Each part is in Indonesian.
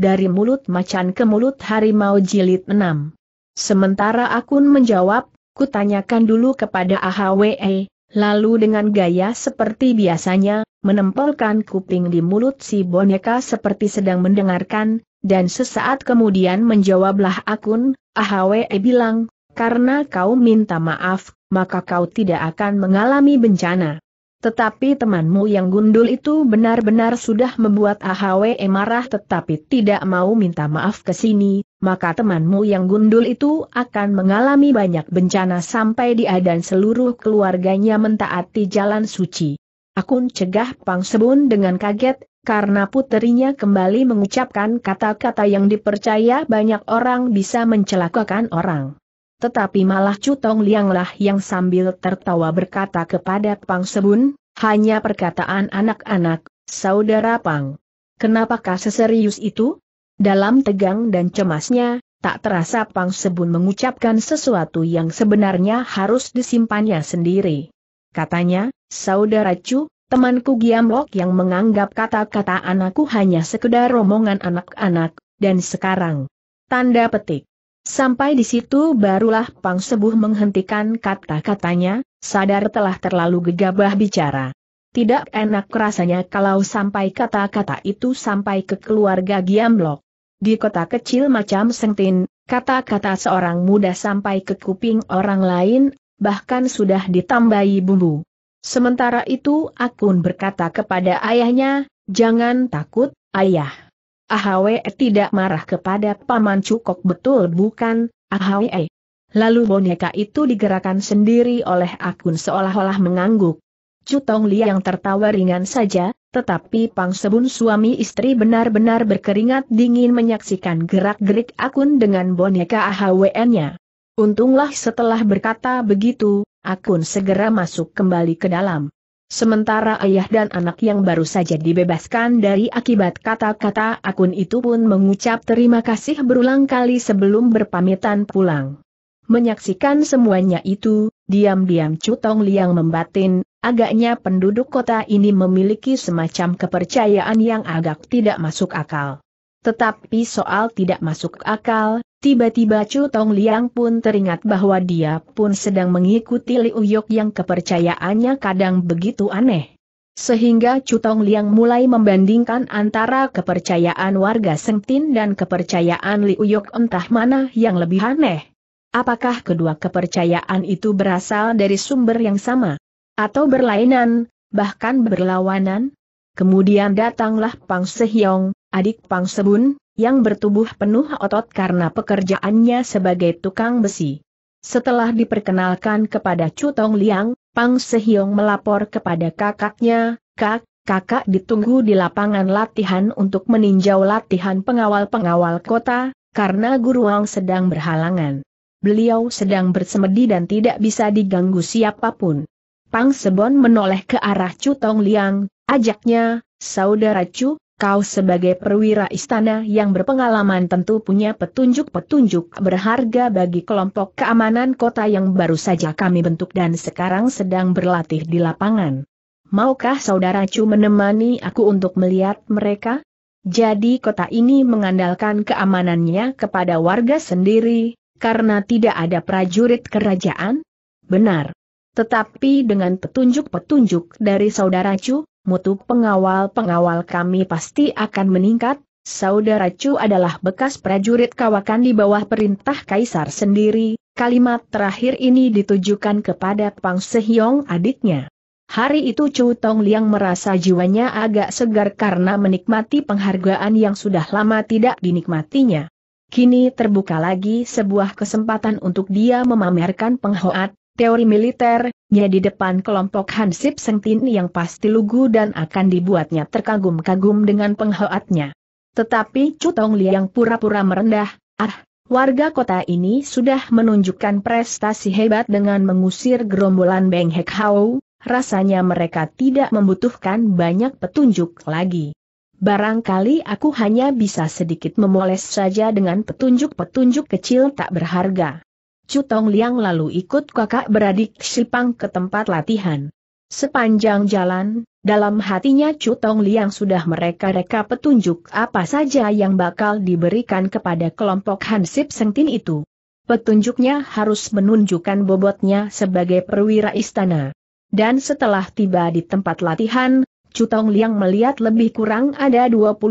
dari mulut macan ke mulut harimau jilid 6. Sementara Akun menjawab, kutanyakan dulu kepada AHWE, lalu dengan gaya seperti biasanya, menempelkan kuping di mulut si boneka seperti sedang mendengarkan, dan sesaat kemudian menjawablah Akun, AHWE bilang, karena kau minta maaf, maka kau tidak akan mengalami bencana. Tetapi temanmu yang gundul itu benar-benar sudah membuat AHWE marah tetapi tidak mau minta maaf ke sini, maka temanmu yang gundul itu akan mengalami banyak bencana sampai dia dan seluruh keluarganya mentaati jalan suci. Akun cegah Pang Sebun dengan kaget, karena puterinya kembali mengucapkan kata-kata yang dipercaya banyak orang bisa mencelakakan orang tetapi malah Cutong Lianglah yang sambil tertawa berkata kepada Pang Sebun, hanya perkataan anak-anak, saudara Pang. Kenapakah seserius itu? Dalam tegang dan cemasnya, tak terasa Pang Sebun mengucapkan sesuatu yang sebenarnya harus disimpannya sendiri. Katanya, saudara Cu, temanku Giamlok yang menganggap kata-kata anakku hanya sekedar romongan anak-anak, dan sekarang. Tanda petik. Sampai di situ barulah Pang Sebuh menghentikan kata-katanya, sadar telah terlalu gegabah bicara. Tidak enak rasanya kalau sampai kata-kata itu sampai ke keluarga Giamlok. Di kota kecil macam Sengtin, kata-kata seorang muda sampai ke kuping orang lain, bahkan sudah ditambahi bumbu. Sementara itu Akun berkata kepada ayahnya, jangan takut, ayah. Ahwe tidak marah kepada Paman Cukok betul bukan, Ahwe. Lalu boneka itu digerakkan sendiri oleh akun seolah-olah mengangguk. Cutong yang tertawa ringan saja, tetapi Pang Sebun suami istri benar-benar berkeringat dingin menyaksikan gerak-gerik akun dengan boneka AHWN-nya. Untunglah setelah berkata begitu, akun segera masuk kembali ke dalam. Sementara ayah dan anak yang baru saja dibebaskan dari akibat kata-kata akun itu pun mengucap terima kasih berulang kali sebelum berpamitan pulang. Menyaksikan semuanya itu, diam-diam Cutong Liang membatin, agaknya penduduk kota ini memiliki semacam kepercayaan yang agak tidak masuk akal. Tetapi soal tidak masuk akal, Tiba-tiba Chu Tong Liang pun teringat bahwa dia pun sedang mengikuti Liu Yok yang kepercayaannya kadang begitu aneh. Sehingga Chu Tong Liang mulai membandingkan antara kepercayaan warga Sengtin dan kepercayaan Liu Yok entah mana yang lebih aneh. Apakah kedua kepercayaan itu berasal dari sumber yang sama? Atau berlainan, bahkan berlawanan? Kemudian datanglah Pang Sehyong, adik Pang Sebun, yang bertubuh penuh otot karena pekerjaannya sebagai tukang besi. Setelah diperkenalkan kepada Chu Tong Liang, Pang Sehyong melapor kepada kakaknya, Kak, kakak ditunggu di lapangan latihan untuk meninjau latihan pengawal-pengawal kota, karena guru Wang sedang berhalangan. Beliau sedang bersemedi dan tidak bisa diganggu siapapun. Pang Sebon menoleh ke arah Chu Tong Liang, ajaknya, Saudara Chu, Kau sebagai perwira istana yang berpengalaman tentu punya petunjuk-petunjuk berharga bagi kelompok keamanan kota yang baru saja kami bentuk dan sekarang sedang berlatih di lapangan. Maukah saudara Chu menemani aku untuk melihat mereka? Jadi kota ini mengandalkan keamanannya kepada warga sendiri, karena tidak ada prajurit kerajaan? Benar. Tetapi dengan petunjuk-petunjuk dari saudara Chu, mutu pengawal-pengawal kami pasti akan meningkat, saudara Chu adalah bekas prajurit kawakan di bawah perintah Kaisar sendiri, kalimat terakhir ini ditujukan kepada Pang Sehyong adiknya. Hari itu Chu Tong Liang merasa jiwanya agak segar karena menikmati penghargaan yang sudah lama tidak dinikmatinya. Kini terbuka lagi sebuah kesempatan untuk dia memamerkan penghoat, teori militer, nya di depan kelompok Hansip Sengtin yang pasti lugu dan akan dibuatnya terkagum-kagum dengan penghoatnya. Tetapi Cutong yang pura-pura merendah, ah, warga kota ini sudah menunjukkan prestasi hebat dengan mengusir gerombolan Beng Hek Hau, rasanya mereka tidak membutuhkan banyak petunjuk lagi. Barangkali aku hanya bisa sedikit memoles saja dengan petunjuk-petunjuk kecil tak berharga. Chu Tong Liang lalu ikut kakak beradik Sipang ke tempat latihan. Sepanjang jalan, dalam hatinya Chu Tong Liang sudah mereka-reka petunjuk apa saja yang bakal diberikan kepada kelompok Hansip Sengtin itu. Petunjuknya harus menunjukkan bobotnya sebagai perwira istana. Dan setelah tiba di tempat latihan, Chu Tong Liang melihat lebih kurang ada 25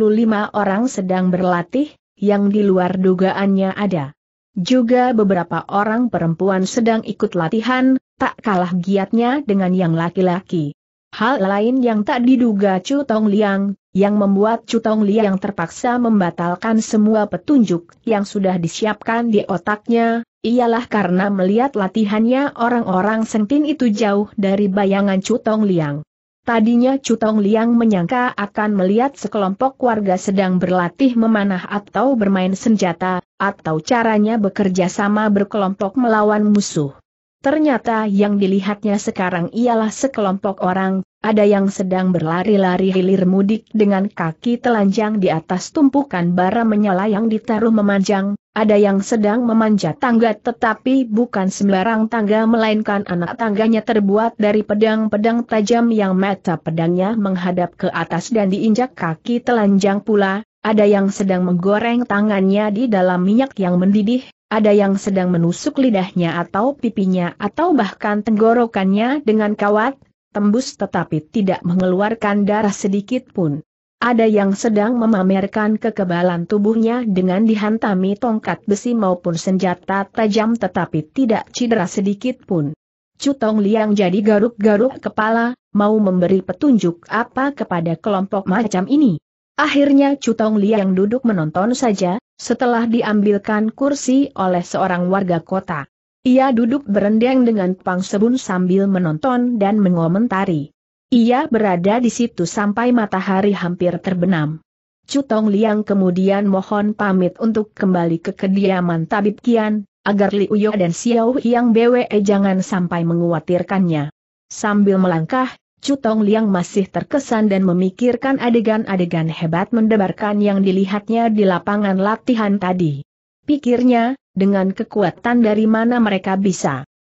orang sedang berlatih, yang di luar dugaannya ada. Juga beberapa orang perempuan sedang ikut latihan, tak kalah giatnya dengan yang laki-laki. Hal lain yang tak diduga Chu Tong Liang, yang membuat Chu Tong Liang terpaksa membatalkan semua petunjuk yang sudah disiapkan di otaknya, ialah karena melihat latihannya orang-orang sentin itu jauh dari bayangan Chu Tong Liang. Tadinya Chu Cutong Liang menyangka akan melihat sekelompok warga sedang berlatih memanah atau bermain senjata, atau caranya bekerja sama berkelompok melawan musuh. Ternyata yang dilihatnya sekarang ialah sekelompok orang, ada yang sedang berlari-lari hilir mudik dengan kaki telanjang di atas tumpukan bara menyala yang ditaruh memanjang, ada yang sedang memanjat tangga tetapi bukan sembarang tangga melainkan anak tangganya terbuat dari pedang-pedang tajam yang mata pedangnya menghadap ke atas dan diinjak kaki telanjang pula, ada yang sedang menggoreng tangannya di dalam minyak yang mendidih, ada yang sedang menusuk lidahnya atau pipinya atau bahkan tenggorokannya dengan kawat, tembus tetapi tidak mengeluarkan darah sedikit pun. Ada yang sedang memamerkan kekebalan tubuhnya dengan dihantami tongkat besi maupun senjata tajam tetapi tidak cedera sedikit pun. Cutong Liang jadi garuk-garuk kepala, mau memberi petunjuk apa kepada kelompok macam ini. Akhirnya Cutong Liang duduk menonton saja, setelah diambilkan kursi oleh seorang warga kota. Ia duduk berendang dengan pang sebun sambil menonton dan mengomentari. Ia berada di situ sampai matahari hampir terbenam. Cutong Liang kemudian mohon pamit untuk kembali ke kediaman Tabib Kian, agar Liu Uyo dan Xiao Yang Bwe jangan sampai menguatirkannya. Sambil melangkah, Cutong Liang masih terkesan dan memikirkan adegan-adegan hebat mendebarkan yang dilihatnya di lapangan latihan tadi. Pikirnya, dengan kekuatan dari mana mereka bisa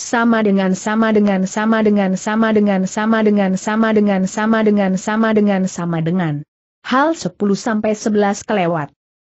sama dengan sama dengan sama dengan sama dengan sama dengan sama dengan sama dengan sama dengan sama dengan sama dengan hal 10 sampai 11 kelewat.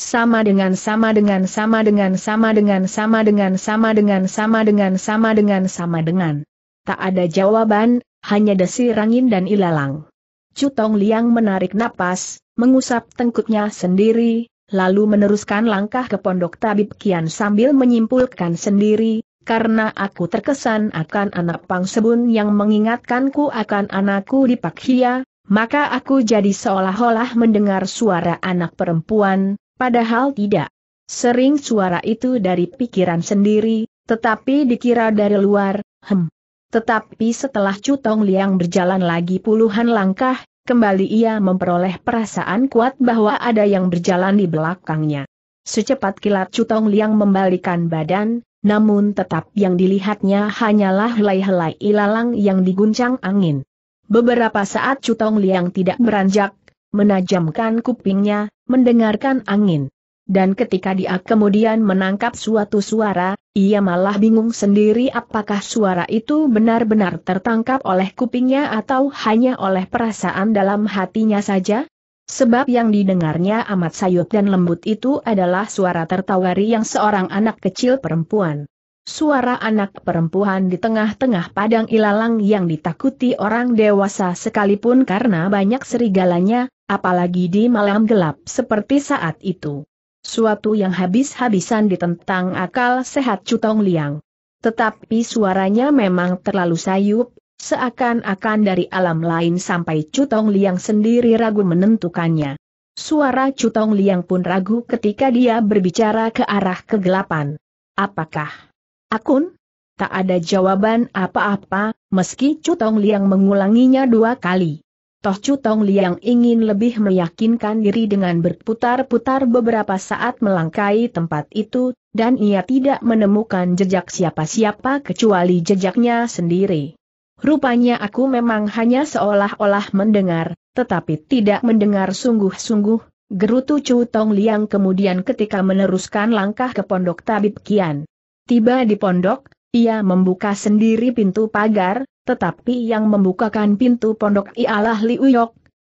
sama dengan sama dengan sama dengan sama dengan sama dengan sama dengan sama dengan sama dengan sama dengan. Tak ada jawaban, hanya desir rangin dan ilalang. Cutong Liang menarik napas, mengusap tengkuknya sendiri, lalu meneruskan langkah ke pondok tabib Kian sambil menyimpulkan sendiri, karena aku terkesan akan anak pangsebun yang mengingatkanku akan anakku di Pak Hia, maka aku jadi seolah-olah mendengar suara anak perempuan, Padahal tidak. Sering suara itu dari pikiran sendiri, tetapi dikira dari luar, hem. Tetapi setelah Cutong Liang berjalan lagi puluhan langkah, kembali ia memperoleh perasaan kuat bahwa ada yang berjalan di belakangnya. Secepat kilat Cutong Liang membalikan badan, namun tetap yang dilihatnya hanyalah helai-helai ilalang yang diguncang angin. Beberapa saat Cutong Liang tidak beranjak, menajamkan kupingnya, mendengarkan angin. Dan ketika dia kemudian menangkap suatu suara, ia malah bingung sendiri apakah suara itu benar-benar tertangkap oleh kupingnya atau hanya oleh perasaan dalam hatinya saja? Sebab yang didengarnya amat sayup dan lembut itu adalah suara tertawari yang seorang anak kecil perempuan. Suara anak perempuan di tengah-tengah padang ilalang yang ditakuti orang dewasa sekalipun karena banyak serigalanya, apalagi di malam gelap seperti saat itu. Suatu yang habis-habisan ditentang akal sehat Cutong Liang. Tetapi suaranya memang terlalu sayup, seakan-akan dari alam lain sampai Cutong Liang sendiri ragu menentukannya. Suara Cutong Liang pun ragu ketika dia berbicara ke arah kegelapan. Apakah akun? Tak ada jawaban apa-apa, meski Cutong Liang mengulanginya dua kali. Toh Chu Tong Liang ingin lebih meyakinkan diri dengan berputar-putar beberapa saat melangkai tempat itu, dan ia tidak menemukan jejak siapa-siapa kecuali jejaknya sendiri. Rupanya aku memang hanya seolah-olah mendengar, tetapi tidak mendengar sungguh-sungguh, gerutu Chu Tong Liang kemudian ketika meneruskan langkah ke pondok tabib Kian. Tiba di pondok, ia membuka sendiri pintu pagar, tetapi yang membukakan pintu pondok ialah Liu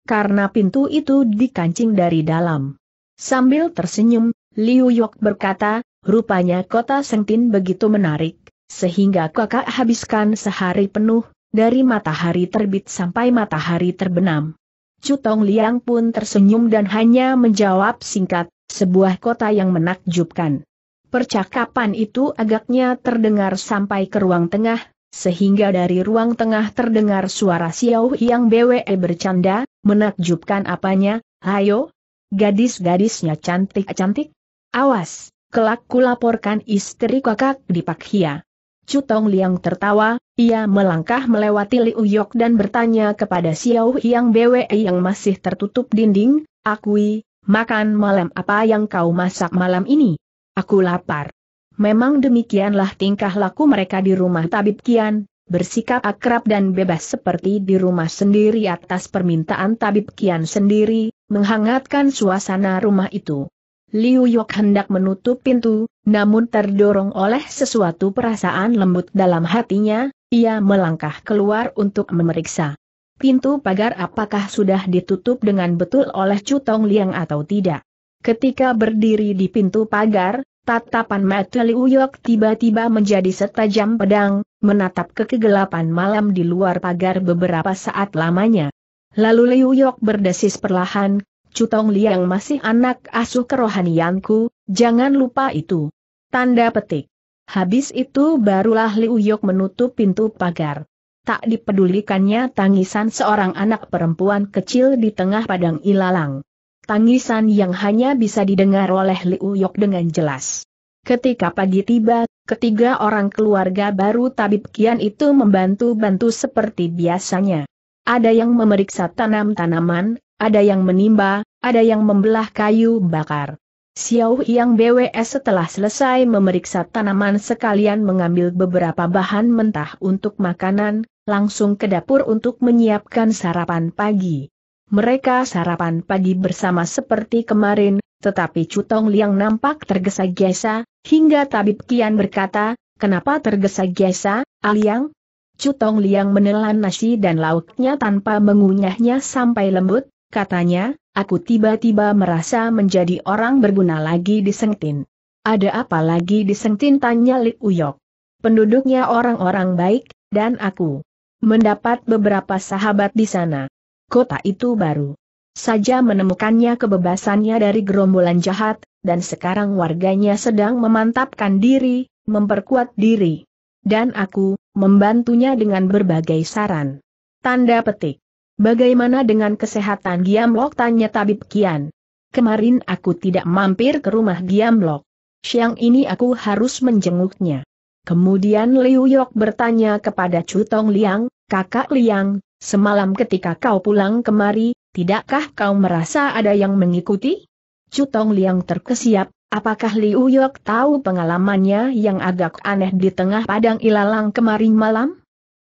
karena pintu itu dikancing dari dalam. Sambil tersenyum, Liu berkata, rupanya kota Sengtin begitu menarik, sehingga kakak habiskan sehari penuh, dari matahari terbit sampai matahari terbenam. Cutong Liang pun tersenyum dan hanya menjawab singkat, sebuah kota yang menakjubkan. Percakapan itu agaknya terdengar sampai ke ruang tengah, sehingga dari ruang tengah terdengar suara Xiao yang BWE bercanda, menakjubkan apanya, ayo, gadis-gadisnya cantik-cantik, awas, kelak kulaporkan istri kakak di Pak Hia. Cutong Liang tertawa, ia melangkah melewati Liu Yok dan bertanya kepada Xiao Yang BWE yang masih tertutup dinding, Akui, makan malam apa yang kau masak malam ini? Aku lapar. Memang demikianlah tingkah laku mereka di rumah tabib Kian, bersikap akrab dan bebas seperti di rumah sendiri atas permintaan tabib Kian sendiri, menghangatkan suasana rumah itu. Liu Yok hendak menutup pintu, namun terdorong oleh sesuatu perasaan lembut dalam hatinya, ia melangkah keluar untuk memeriksa. Pintu pagar apakah sudah ditutup dengan betul oleh Chu Tong Liang atau tidak? Ketika berdiri di pintu pagar, tatapan mata Liu Yok tiba-tiba menjadi setajam pedang, menatap ke kegelapan malam di luar pagar beberapa saat lamanya. Lalu Liu Yok berdesis perlahan, Cutong Liang masih anak asuh kerohanianku, jangan lupa itu. Tanda petik. Habis itu barulah Liu Yok menutup pintu pagar. Tak dipedulikannya tangisan seorang anak perempuan kecil di tengah padang ilalang tangisan yang hanya bisa didengar oleh Liu Yok dengan jelas. Ketika pagi tiba, ketiga orang keluarga baru tabib Kian itu membantu-bantu seperti biasanya. Ada yang memeriksa tanam-tanaman, ada yang menimba, ada yang membelah kayu bakar. Xiao Yang BWS setelah selesai memeriksa tanaman sekalian mengambil beberapa bahan mentah untuk makanan, langsung ke dapur untuk menyiapkan sarapan pagi. Mereka sarapan pagi bersama seperti kemarin, tetapi Cutong Liang nampak tergesa-gesa, hingga Tabib Kian berkata, kenapa tergesa-gesa, Aliang? Ah Cutong Liang menelan nasi dan lauknya tanpa mengunyahnya sampai lembut, katanya, aku tiba-tiba merasa menjadi orang berguna lagi di Sengtin. Ada apa lagi di Sengtin tanya Lik Uyok. Penduduknya orang-orang baik, dan aku mendapat beberapa sahabat di sana kota itu baru saja menemukannya kebebasannya dari gerombolan jahat, dan sekarang warganya sedang memantapkan diri, memperkuat diri. Dan aku, membantunya dengan berbagai saran. Tanda petik. Bagaimana dengan kesehatan Giamlok tanya Tabib Kian. Kemarin aku tidak mampir ke rumah Giamlok. Siang ini aku harus menjenguknya. Kemudian Liu Yok bertanya kepada Chu Tong Liang, kakak Liang, Semalam ketika kau pulang kemari, tidakkah kau merasa ada yang mengikuti? Cutong Liang terkesiap, apakah Liu Yok tahu pengalamannya yang agak aneh di tengah padang ilalang kemarin malam?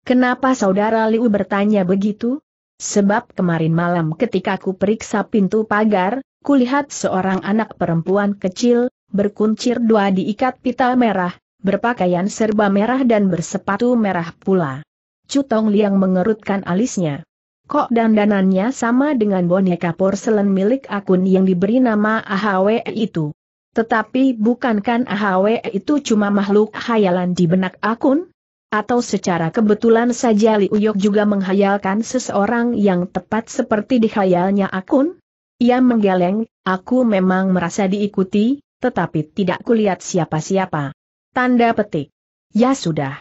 Kenapa saudara Liu bertanya begitu? Sebab kemarin malam ketika ku periksa pintu pagar, kulihat seorang anak perempuan kecil, berkuncir dua diikat pita merah, berpakaian serba merah dan bersepatu merah pula. Cutong Liang mengerutkan alisnya. Kok dandanannya sama dengan boneka porselen milik akun yang diberi nama AHWE itu? Tetapi bukankan AHWE itu cuma makhluk hayalan di benak akun? Atau secara kebetulan saja Liu Yok juga menghayalkan seseorang yang tepat seperti dihayalnya akun? Ia menggeleng, aku memang merasa diikuti, tetapi tidak kulihat siapa-siapa. Tanda petik. Ya sudah.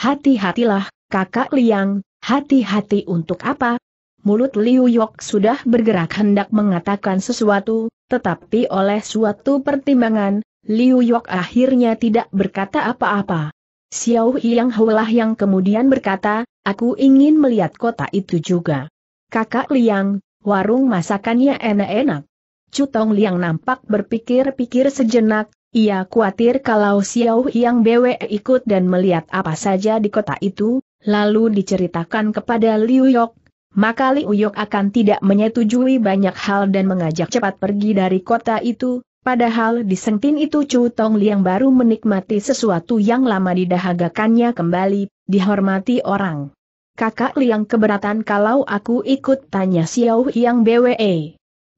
Hati-hatilah, Kakak Liang, hati-hati untuk apa? Mulut Liu Yok sudah bergerak hendak mengatakan sesuatu, tetapi oleh suatu pertimbangan, Liu Yok akhirnya tidak berkata apa-apa. Xiao Yang Hualah yang kemudian berkata, aku ingin melihat kota itu juga. Kakak Liang, warung masakannya enak-enak. Cutong Liang nampak berpikir-pikir sejenak, ia khawatir kalau Xiao Yang Bwe ikut dan melihat apa saja di kota itu, lalu diceritakan kepada Liu Yok, maka Liu Yok akan tidak menyetujui banyak hal dan mengajak cepat pergi dari kota itu, padahal di Sengtin itu Chu Tong Liang baru menikmati sesuatu yang lama didahagakannya kembali, dihormati orang. Kakak Liang keberatan kalau aku ikut tanya Xiao Yang BWE.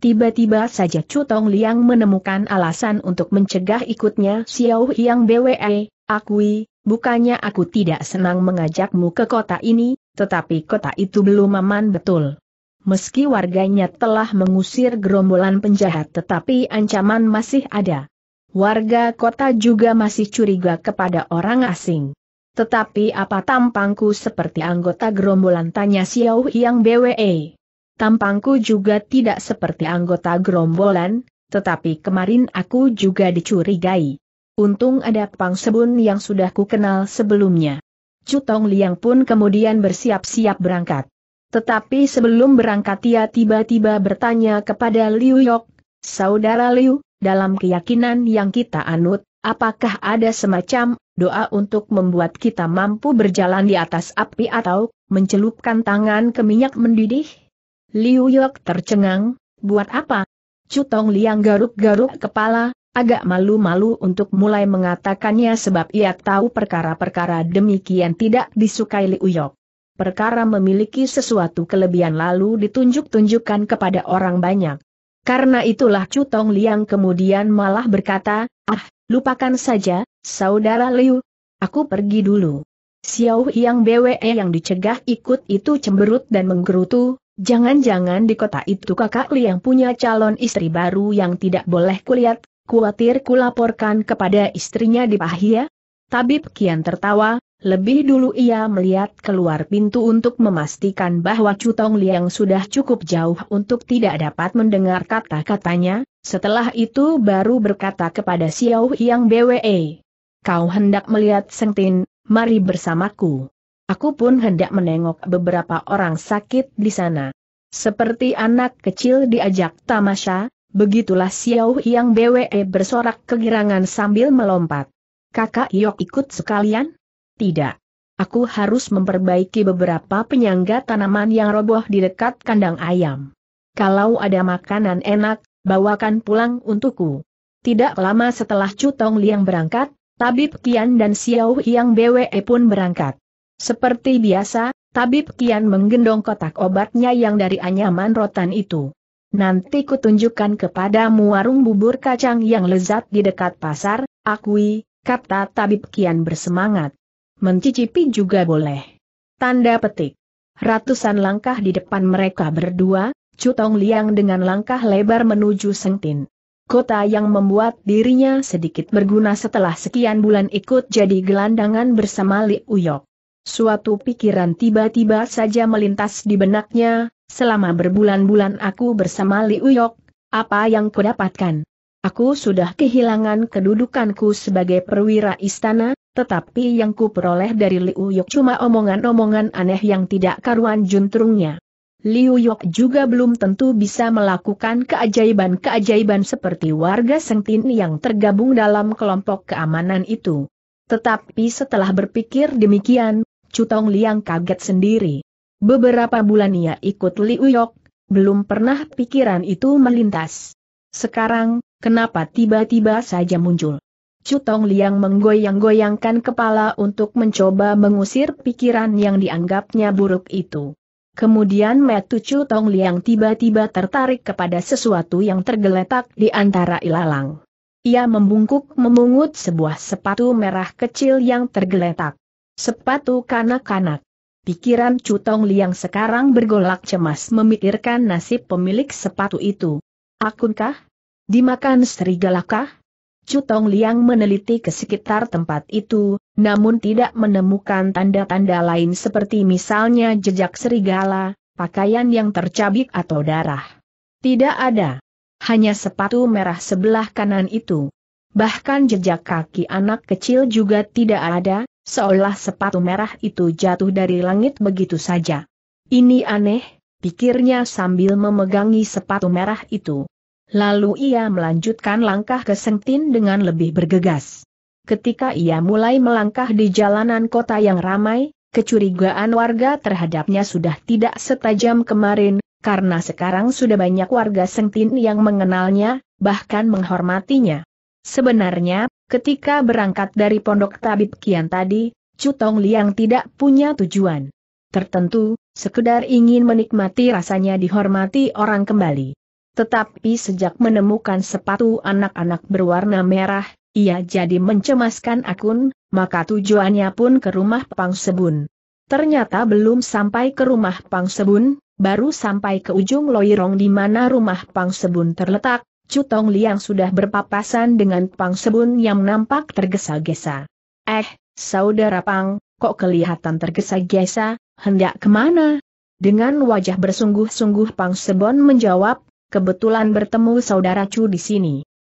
Tiba-tiba saja Chu Tong Liang menemukan alasan untuk mencegah ikutnya Xiao Yang BWE, akui, Bukannya aku tidak senang mengajakmu ke kota ini, tetapi kota itu belum aman betul. Meski warganya telah mengusir gerombolan penjahat tetapi ancaman masih ada. Warga kota juga masih curiga kepada orang asing. Tetapi apa tampangku seperti anggota gerombolan tanya Xiao Yang BWE. Tampangku juga tidak seperti anggota gerombolan, tetapi kemarin aku juga dicurigai. Untung ada Pang Sebun yang sudah kukenal sebelumnya. Cutong Tong Liang pun kemudian bersiap-siap berangkat. Tetapi sebelum berangkat ia tiba-tiba bertanya kepada Liu Yok, Saudara Liu, dalam keyakinan yang kita anut, apakah ada semacam doa untuk membuat kita mampu berjalan di atas api atau mencelupkan tangan ke minyak mendidih? Liu Yok tercengang, buat apa? Cutong Liang garuk-garuk kepala, agak malu-malu untuk mulai mengatakannya sebab ia tahu perkara-perkara demikian tidak disukai Liu Yok. Perkara memiliki sesuatu kelebihan lalu ditunjuk-tunjukkan kepada orang banyak. Karena itulah Cutong Liang kemudian malah berkata, ah, lupakan saja, saudara Liu. Aku pergi dulu. Xiao Yang BWE yang dicegah ikut itu cemberut dan menggerutu, jangan-jangan di kota itu kakak Liang punya calon istri baru yang tidak boleh kulihat, Kuatir kulaporkan kepada istrinya di Pahia? Tabib Kian tertawa, lebih dulu ia melihat keluar pintu untuk memastikan bahwa Cutong Liang sudah cukup jauh untuk tidak dapat mendengar kata-katanya, setelah itu baru berkata kepada Xiao Yang BWE. Kau hendak melihat Sengtin, mari bersamaku. Aku pun hendak menengok beberapa orang sakit di sana. Seperti anak kecil diajak tamasya, Begitulah Xiao Yang BWE bersorak kegirangan sambil melompat. Kakak Yok ikut sekalian? Tidak. Aku harus memperbaiki beberapa penyangga tanaman yang roboh di dekat kandang ayam. Kalau ada makanan enak, bawakan pulang untukku. Tidak lama setelah Chu Tong Liang berangkat, Tabib Kian dan Xiao Yang BWE pun berangkat. Seperti biasa, Tabib Kian menggendong kotak obatnya yang dari anyaman rotan itu nanti kutunjukkan kepadamu warung bubur kacang yang lezat di dekat pasar, akui, kata tabib kian bersemangat. Mencicipi juga boleh. Tanda petik. Ratusan langkah di depan mereka berdua, Cutong Liang dengan langkah lebar menuju Sengtin. Kota yang membuat dirinya sedikit berguna setelah sekian bulan ikut jadi gelandangan bersama Li Uyok. Suatu pikiran tiba-tiba saja melintas di benaknya, selama berbulan-bulan aku bersama Liu apa yang kudapatkan? Aku sudah kehilangan kedudukanku sebagai perwira istana, tetapi yang kuperoleh dari Liu cuma omongan-omongan aneh yang tidak karuan juntrungnya. Liu juga belum tentu bisa melakukan keajaiban-keajaiban seperti warga Sengtin yang tergabung dalam kelompok keamanan itu. Tetapi setelah berpikir demikian, Cutong Liang kaget sendiri. Beberapa bulan ia ikut Liuyok, belum pernah pikiran itu melintas. Sekarang, kenapa tiba-tiba saja muncul? Cutong Liang menggoyang-goyangkan kepala untuk mencoba mengusir pikiran yang dianggapnya buruk itu. Kemudian Metu Cutong Liang tiba-tiba tertarik kepada sesuatu yang tergeletak di antara ilalang. Ia membungkuk memungut sebuah sepatu merah kecil yang tergeletak. Sepatu kanak-kanak. Pikiran Cutong Liang sekarang bergolak cemas memikirkan nasib pemilik sepatu itu. Akunkah? Dimakan serigalakah? Cutong Liang meneliti ke sekitar tempat itu, namun tidak menemukan tanda-tanda lain seperti misalnya jejak serigala, pakaian yang tercabik atau darah. Tidak ada. Hanya sepatu merah sebelah kanan itu. Bahkan jejak kaki anak kecil juga tidak ada, Seolah sepatu merah itu jatuh dari langit begitu saja. Ini aneh, pikirnya sambil memegangi sepatu merah itu. Lalu ia melanjutkan langkah ke Sengtin dengan lebih bergegas. Ketika ia mulai melangkah di jalanan kota yang ramai, kecurigaan warga terhadapnya sudah tidak setajam kemarin, karena sekarang sudah banyak warga Sengtin yang mengenalnya, bahkan menghormatinya. Sebenarnya, Ketika berangkat dari pondok tabib kian tadi, Cutong Liang tidak punya tujuan. Tertentu, sekedar ingin menikmati rasanya dihormati orang kembali. Tetapi sejak menemukan sepatu anak-anak berwarna merah, ia jadi mencemaskan akun, maka tujuannya pun ke rumah Pang Sebun. Ternyata belum sampai ke rumah Pang Sebun, baru sampai ke ujung loirong di mana rumah Pang Sebun terletak, Cutong Liang sudah berpapasan dengan Pang Sebun yang nampak tergesa-gesa. Eh, saudara Pang, kok kelihatan tergesa-gesa, hendak kemana? Dengan wajah bersungguh-sungguh Pang Sebon menjawab, kebetulan bertemu saudara Cu di sini.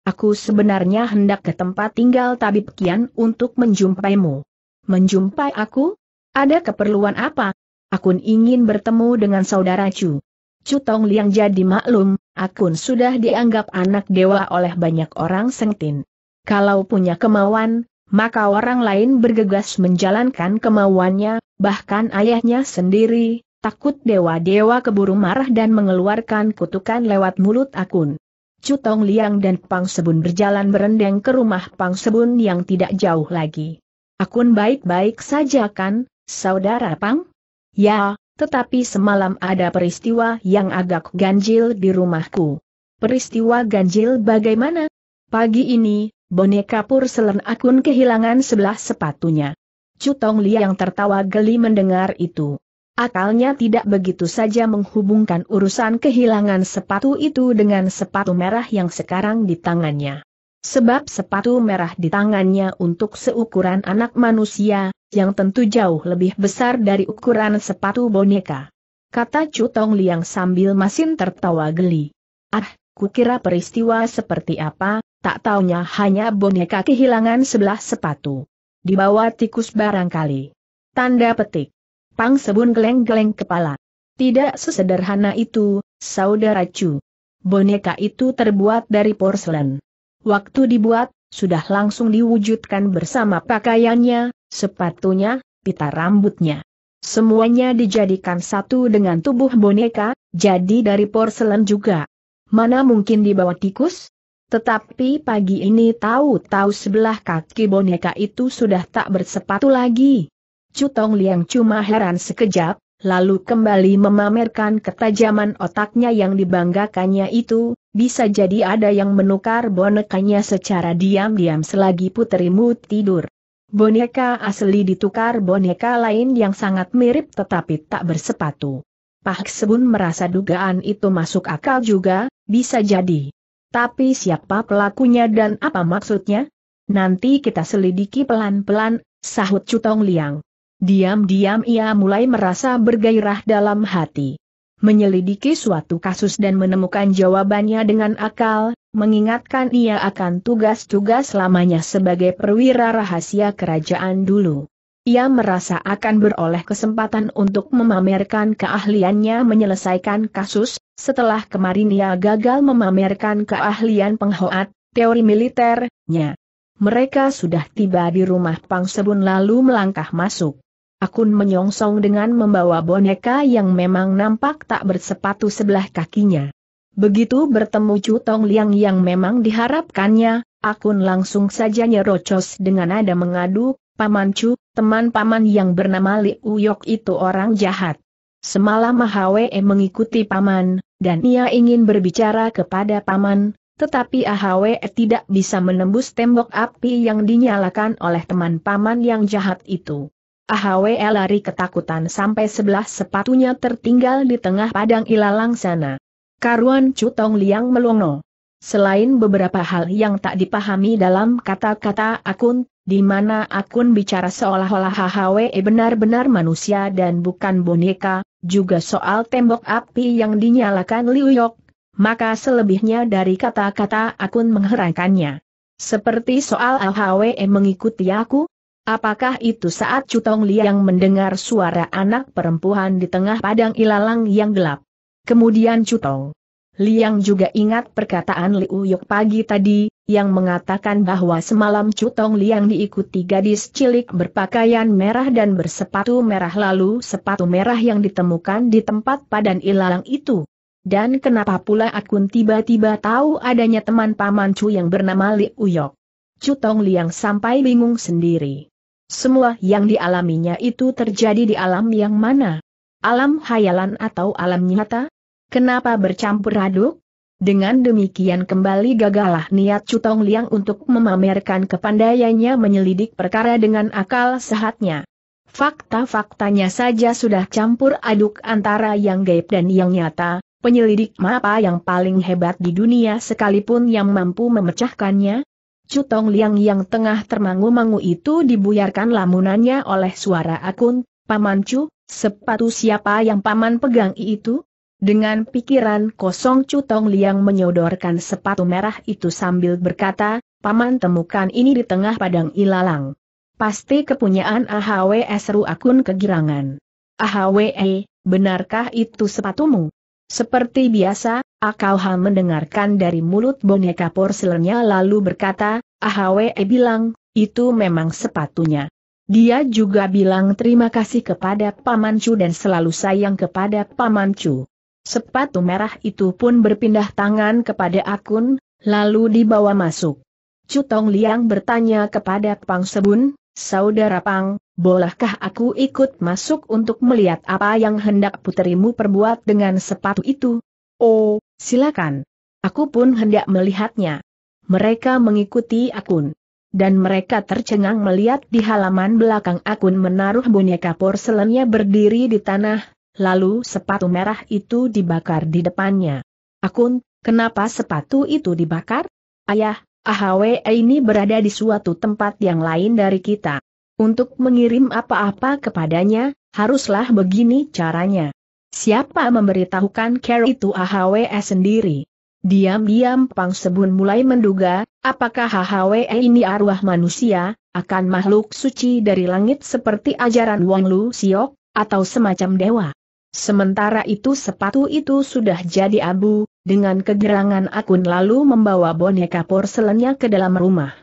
Aku sebenarnya hendak ke tempat tinggal tabib Kian untuk menjumpaimu. Menjumpai aku? Ada keperluan apa? Aku ingin bertemu dengan saudara Chu. Cutong Liang jadi maklum, Akun sudah dianggap anak dewa oleh banyak orang sengtin. Kalau punya kemauan, maka orang lain bergegas menjalankan kemauannya, bahkan ayahnya sendiri, takut dewa-dewa keburu marah dan mengeluarkan kutukan lewat mulut Akun. Cutong Liang dan Pang Sebun berjalan berendeng ke rumah Pang Sebun yang tidak jauh lagi. Akun baik-baik saja kan, saudara Pang? Ya, tetapi semalam ada peristiwa yang agak ganjil di rumahku. Peristiwa ganjil bagaimana? Pagi ini, boneka Purselen Akun kehilangan sebelah sepatunya. Cutong Li yang tertawa geli mendengar itu. Akalnya tidak begitu saja menghubungkan urusan kehilangan sepatu itu dengan sepatu merah yang sekarang di tangannya. Sebab sepatu merah di tangannya untuk seukuran anak manusia, yang tentu jauh lebih besar dari ukuran sepatu boneka. Kata Cutong Liang sambil masin tertawa geli. Ah, kira peristiwa seperti apa, tak taunya hanya boneka kehilangan sebelah sepatu. Di bawah tikus barangkali. Tanda petik. Pang Sebun geleng-geleng kepala. Tidak sesederhana itu, Saudara Chu. Boneka itu terbuat dari porselen. Waktu dibuat, sudah langsung diwujudkan bersama pakaiannya, sepatunya, pita rambutnya. Semuanya dijadikan satu dengan tubuh boneka, jadi dari porselen juga. Mana mungkin dibawa tikus? Tetapi pagi ini tahu-tahu sebelah kaki boneka itu sudah tak bersepatu lagi. Cutong Liang cuma heran sekejap, lalu kembali memamerkan ketajaman otaknya yang dibanggakannya itu, bisa jadi ada yang menukar bonekanya secara diam-diam selagi putrimu tidur. Boneka asli ditukar boneka lain yang sangat mirip tetapi tak bersepatu. Pak Sebun merasa dugaan itu masuk akal juga, bisa jadi. Tapi siapa pelakunya dan apa maksudnya? Nanti kita selidiki pelan-pelan, sahut Cutong Liang. Diam-diam ia mulai merasa bergairah dalam hati menyelidiki suatu kasus dan menemukan jawabannya dengan akal, mengingatkan ia akan tugas-tugas lamanya sebagai perwira rahasia kerajaan dulu. Ia merasa akan beroleh kesempatan untuk memamerkan keahliannya menyelesaikan kasus, setelah kemarin ia gagal memamerkan keahlian penghoat, teori militernya. Mereka sudah tiba di rumah Pang Sebun lalu melangkah masuk. Akun menyongsong dengan membawa boneka yang memang nampak tak bersepatu sebelah kakinya. Begitu bertemu Chu Tong Liang yang memang diharapkannya, Akun langsung saja nyerocos dengan nada mengadu, Paman Chu, teman paman yang bernama Li Uyok itu orang jahat. Semalam Mahawe mengikuti paman, dan ia ingin berbicara kepada paman, tetapi Ahawe tidak bisa menembus tembok api yang dinyalakan oleh teman paman yang jahat itu. AHWL lari ketakutan sampai sebelah sepatunya tertinggal di tengah padang ilalang sana. Karuan Cutong Liang melongo. Selain beberapa hal yang tak dipahami dalam kata-kata akun, di mana akun bicara seolah-olah HHWE benar-benar manusia dan bukan boneka, juga soal tembok api yang dinyalakan Liu Yok, maka selebihnya dari kata-kata akun mengherankannya. Seperti soal AHWE mengikuti aku, Apakah itu saat Cutong Liang mendengar suara anak perempuan di tengah padang ilalang yang gelap? Kemudian Cutong Liang juga ingat perkataan Liu Yok pagi tadi, yang mengatakan bahwa semalam Cutong Liang diikuti gadis cilik berpakaian merah dan bersepatu merah lalu sepatu merah yang ditemukan di tempat padang ilalang itu. Dan kenapa pula akun tiba-tiba tahu adanya teman paman pamancu yang bernama Li Uyok? Cutong Liang sampai bingung sendiri. Semua yang dialaminya itu terjadi di alam yang mana? Alam hayalan atau alam nyata? Kenapa bercampur aduk? Dengan demikian kembali gagalah niat Cutong Liang untuk memamerkan kepandaiannya menyelidik perkara dengan akal sehatnya. Fakta-faktanya saja sudah campur aduk antara yang gaib dan yang nyata, penyelidik apa yang paling hebat di dunia sekalipun yang mampu memecahkannya, Cutong Liang yang tengah termangu-mangu itu dibuyarkan lamunannya oleh suara akun, Paman Chu, sepatu siapa yang Paman pegang itu? Dengan pikiran kosong Cutong Liang menyodorkan sepatu merah itu sambil berkata, Paman temukan ini di tengah padang ilalang. Pasti kepunyaan AHWE seru akun kegirangan. AHWE, eh, benarkah itu sepatumu? Seperti biasa, Akau ha mendengarkan dari mulut boneka porselennya lalu berkata, Ahwe eh, bilang, itu memang sepatunya. Dia juga bilang terima kasih kepada Pamancu dan selalu sayang kepada Pamancu. Sepatu merah itu pun berpindah tangan kepada Akun, lalu dibawa masuk. Chu Tong Liang bertanya kepada Pang Sebun, Saudara Pang, bolehkah aku ikut masuk untuk melihat apa yang hendak puterimu perbuat dengan sepatu itu? Oh, Silakan. Aku pun hendak melihatnya. Mereka mengikuti akun. Dan mereka tercengang melihat di halaman belakang akun menaruh boneka porselennya berdiri di tanah, lalu sepatu merah itu dibakar di depannya. Akun, kenapa sepatu itu dibakar? Ayah, AHW ini berada di suatu tempat yang lain dari kita. Untuk mengirim apa-apa kepadanya, haruslah begini caranya. Siapa memberitahukan Carol itu AHWS e sendiri? Diam-diam Pang Sebun mulai menduga, apakah AHWE ini arwah manusia, akan makhluk suci dari langit seperti ajaran Wong Lu Siok, atau semacam dewa. Sementara itu sepatu itu sudah jadi abu, dengan kegerangan akun lalu membawa boneka porselennya ke dalam rumah.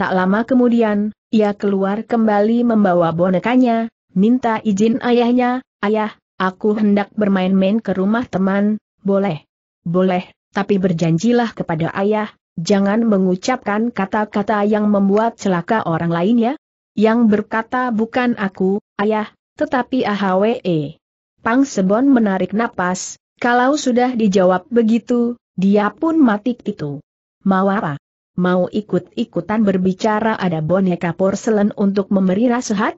Tak lama kemudian, ia keluar kembali membawa bonekanya, minta izin ayahnya, ayah, Aku hendak bermain-main ke rumah teman, boleh? Boleh, tapi berjanjilah kepada ayah, jangan mengucapkan kata-kata yang membuat celaka orang lain ya. Yang berkata bukan aku, ayah, tetapi AHWE. Pang Sebon menarik napas, kalau sudah dijawab begitu, dia pun mati itu. Mau apa? Mau ikut-ikutan berbicara ada boneka porselen untuk memberi nasihat?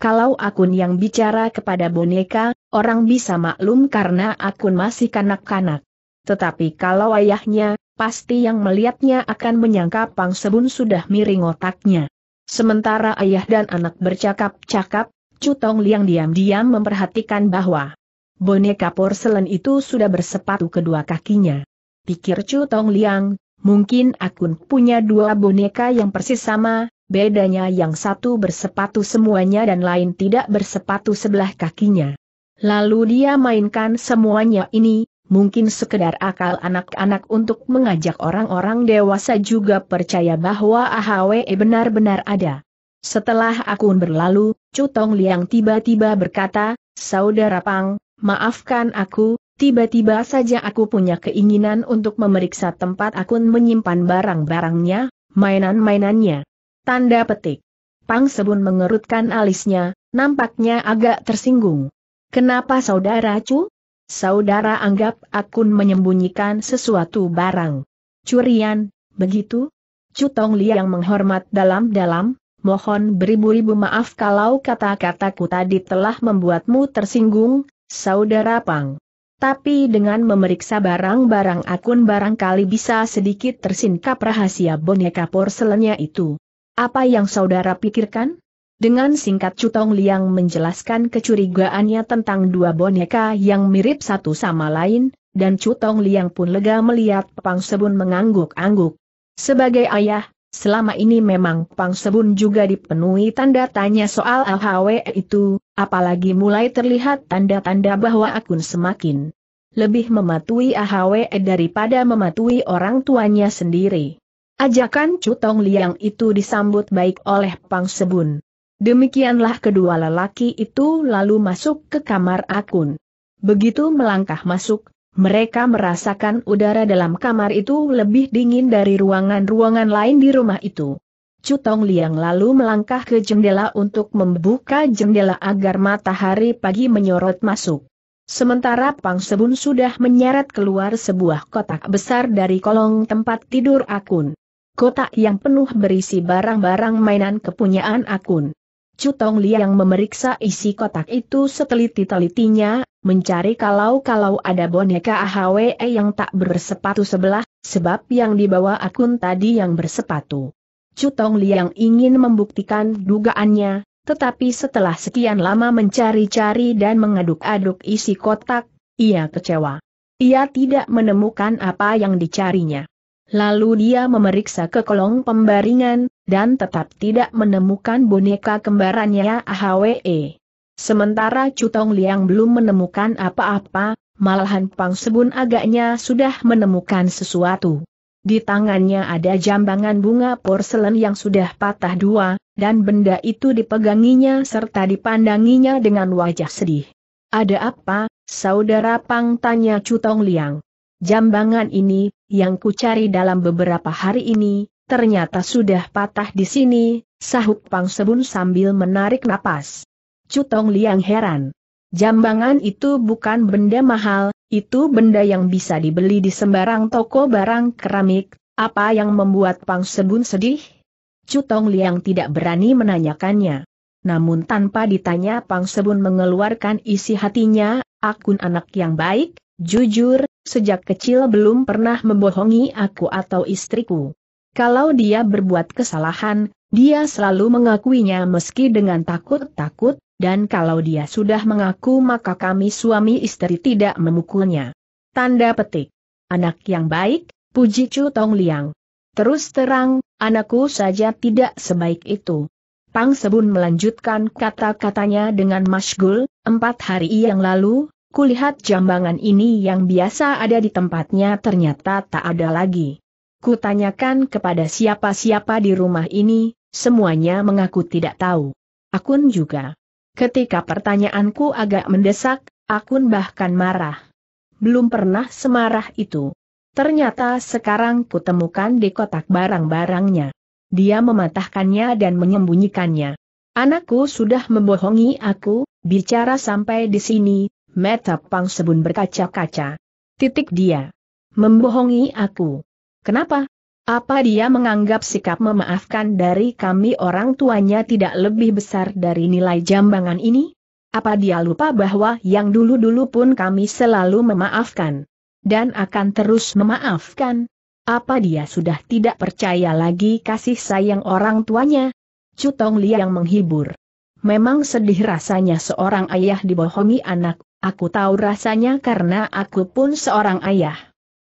Kalau akun yang bicara kepada boneka, orang bisa maklum karena akun masih kanak-kanak. Tetapi kalau ayahnya, pasti yang melihatnya akan menyangka Pang Sebun sudah miring otaknya. Sementara ayah dan anak bercakap-cakap, Cutong Liang diam-diam memperhatikan bahwa boneka porselen itu sudah bersepatu kedua kakinya. Pikir Cutong Liang, mungkin akun punya dua boneka yang persis sama, Bedanya yang satu bersepatu semuanya dan lain tidak bersepatu sebelah kakinya. Lalu dia mainkan semuanya ini, mungkin sekedar akal anak-anak untuk mengajak orang-orang dewasa juga percaya bahwa AHWE benar-benar ada. Setelah akun berlalu, Cutong Liang tiba-tiba berkata, Saudara Pang, maafkan aku, Tiba-tiba saja aku punya keinginan untuk memeriksa tempat akun menyimpan barang-barangnya, mainan-mainannya. Tanda petik. Pang Sebun mengerutkan alisnya, nampaknya agak tersinggung. Kenapa saudara Chu? Saudara anggap akun menyembunyikan sesuatu barang. Curian, begitu? Chu Tong Liang menghormat dalam-dalam, mohon beribu-ribu maaf kalau kata-kataku tadi telah membuatmu tersinggung, saudara Pang. Tapi dengan memeriksa barang-barang akun barangkali bisa sedikit tersingkap rahasia boneka porselennya itu. Apa yang saudara pikirkan? Dengan singkat Cutong Liang menjelaskan kecurigaannya tentang dua boneka yang mirip satu sama lain, dan Cutong Liang pun lega melihat Pang Sebun mengangguk-angguk. Sebagai ayah, selama ini memang Pang Sebun juga dipenuhi tanda tanya soal AHW itu, apalagi mulai terlihat tanda-tanda bahwa akun semakin lebih mematuhi AHW daripada mematuhi orang tuanya sendiri. Ajakan Cutong Liang itu disambut baik oleh Pang Sebun. Demikianlah kedua lelaki itu lalu masuk ke kamar Akun. Begitu melangkah masuk, mereka merasakan udara dalam kamar itu lebih dingin dari ruangan-ruangan lain di rumah itu. Cutong Liang lalu melangkah ke jendela untuk membuka jendela agar matahari pagi menyorot masuk. Sementara Pang Sebun sudah menyeret keluar sebuah kotak besar dari kolong tempat tidur Akun kotak yang penuh berisi barang-barang mainan kepunyaan akun. Cutong Liang memeriksa isi kotak itu seteliti-telitinya, mencari kalau-kalau ada boneka AHWE yang tak bersepatu sebelah, sebab yang dibawa akun tadi yang bersepatu. Cutong Liang ingin membuktikan dugaannya, tetapi setelah sekian lama mencari-cari dan mengaduk-aduk isi kotak, ia kecewa. Ia tidak menemukan apa yang dicarinya. Lalu dia memeriksa ke kolong pembaringan, dan tetap tidak menemukan boneka kembarannya AHWE. Sementara Cutong Liang belum menemukan apa-apa, malahan Pang Sebun agaknya sudah menemukan sesuatu. Di tangannya ada jambangan bunga porselen yang sudah patah dua, dan benda itu dipeganginya serta dipandanginya dengan wajah sedih. Ada apa, saudara Pang tanya Cutong Liang. Jambangan ini, yang kucari dalam beberapa hari ini, ternyata sudah patah di sini, sahut Pang Sebun sambil menarik napas. Cutong Liang heran. Jambangan itu bukan benda mahal, itu benda yang bisa dibeli di sembarang toko barang keramik, apa yang membuat Pang Sebun sedih? Cutong Liang tidak berani menanyakannya. Namun tanpa ditanya Pang Sebun mengeluarkan isi hatinya, akun anak yang baik, jujur, sejak kecil belum pernah membohongi aku atau istriku. Kalau dia berbuat kesalahan, dia selalu mengakuinya meski dengan takut-takut, dan kalau dia sudah mengaku maka kami suami istri tidak memukulnya. Tanda petik. Anak yang baik, puji Chu Tong Liang. Terus terang, anakku saja tidak sebaik itu. Pang Sebun melanjutkan kata-katanya dengan masgul, empat hari yang lalu, kulihat jambangan ini yang biasa ada di tempatnya ternyata tak ada lagi. Kutanyakan kepada siapa-siapa di rumah ini, semuanya mengaku tidak tahu. Akun juga. Ketika pertanyaanku agak mendesak, Akun bahkan marah. Belum pernah semarah itu. Ternyata sekarang kutemukan di kotak barang-barangnya. Dia mematahkannya dan menyembunyikannya. Anakku sudah membohongi aku, bicara sampai di sini, Meta Pang Sebun berkaca-kaca. Titik dia. Membohongi aku. Kenapa? Apa dia menganggap sikap memaafkan dari kami orang tuanya tidak lebih besar dari nilai jambangan ini? Apa dia lupa bahwa yang dulu-dulu pun kami selalu memaafkan? Dan akan terus memaafkan? Apa dia sudah tidak percaya lagi kasih sayang orang tuanya? Cutong Li yang menghibur. Memang sedih rasanya seorang ayah dibohongi anak Aku tahu rasanya karena aku pun seorang ayah.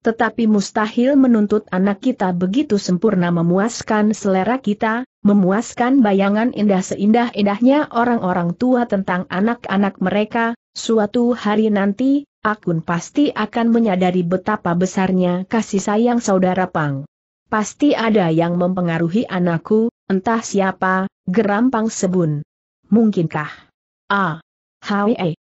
Tetapi mustahil menuntut anak kita begitu sempurna memuaskan selera kita, memuaskan bayangan indah seindah-indahnya orang-orang tua tentang anak-anak mereka, suatu hari nanti, akun pasti akan menyadari betapa besarnya kasih sayang saudara Pang. Pasti ada yang mempengaruhi anakku, entah siapa, Gerampang Sebun. Mungkinkah? Ah. Hwe.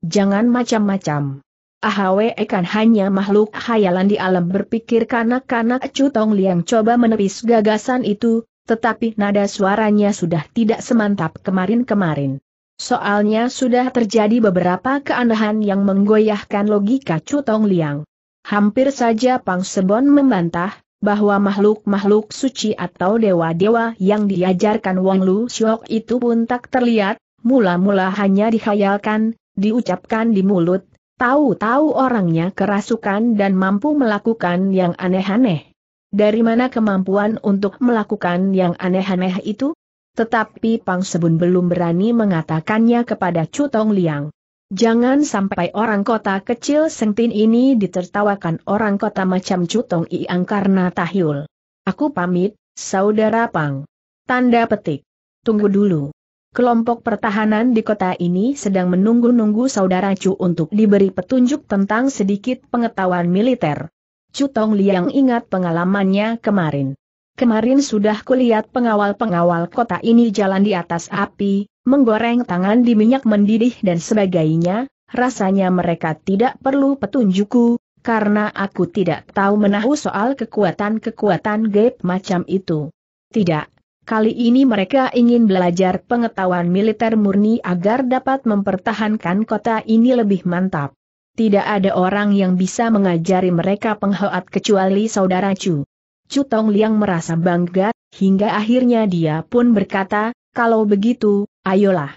Jangan macam-macam. AHWE kan hanya makhluk khayalan di alam berpikir kanak-kanak Cutong Liang coba menepis gagasan itu, tetapi nada suaranya sudah tidak semantap kemarin-kemarin. Soalnya sudah terjadi beberapa keanehan yang menggoyahkan logika Cutong Liang. Hampir saja Pang Sebon membantah, bahwa makhluk-makhluk suci atau dewa-dewa yang diajarkan Wang Lu Xiok itu pun tak terlihat, mula-mula hanya dikhayalkan, diucapkan di mulut, tahu-tahu orangnya kerasukan dan mampu melakukan yang aneh-aneh. Dari mana kemampuan untuk melakukan yang aneh-aneh itu? Tetapi Pang Sebun belum berani mengatakannya kepada Chu Tong Liang. Jangan sampai orang kota kecil Sengtin ini ditertawakan orang kota macam Tong Iang karena tahyul. Aku pamit, Saudara Pang. Tanda petik. Tunggu dulu. Kelompok pertahanan di kota ini sedang menunggu-nunggu saudara Chu untuk diberi petunjuk tentang sedikit pengetahuan militer. Chu Tong Liang ingat pengalamannya kemarin. Kemarin sudah kulihat pengawal-pengawal kota ini jalan di atas api, menggoreng tangan di minyak mendidih dan sebagainya, rasanya mereka tidak perlu petunjukku, karena aku tidak tahu menahu soal kekuatan-kekuatan gaib macam itu. Tidak, Kali ini mereka ingin belajar pengetahuan militer murni agar dapat mempertahankan kota ini lebih mantap. Tidak ada orang yang bisa mengajari mereka penghoat kecuali saudara Chu. Chu Tong Liang merasa bangga, hingga akhirnya dia pun berkata, kalau begitu, ayolah.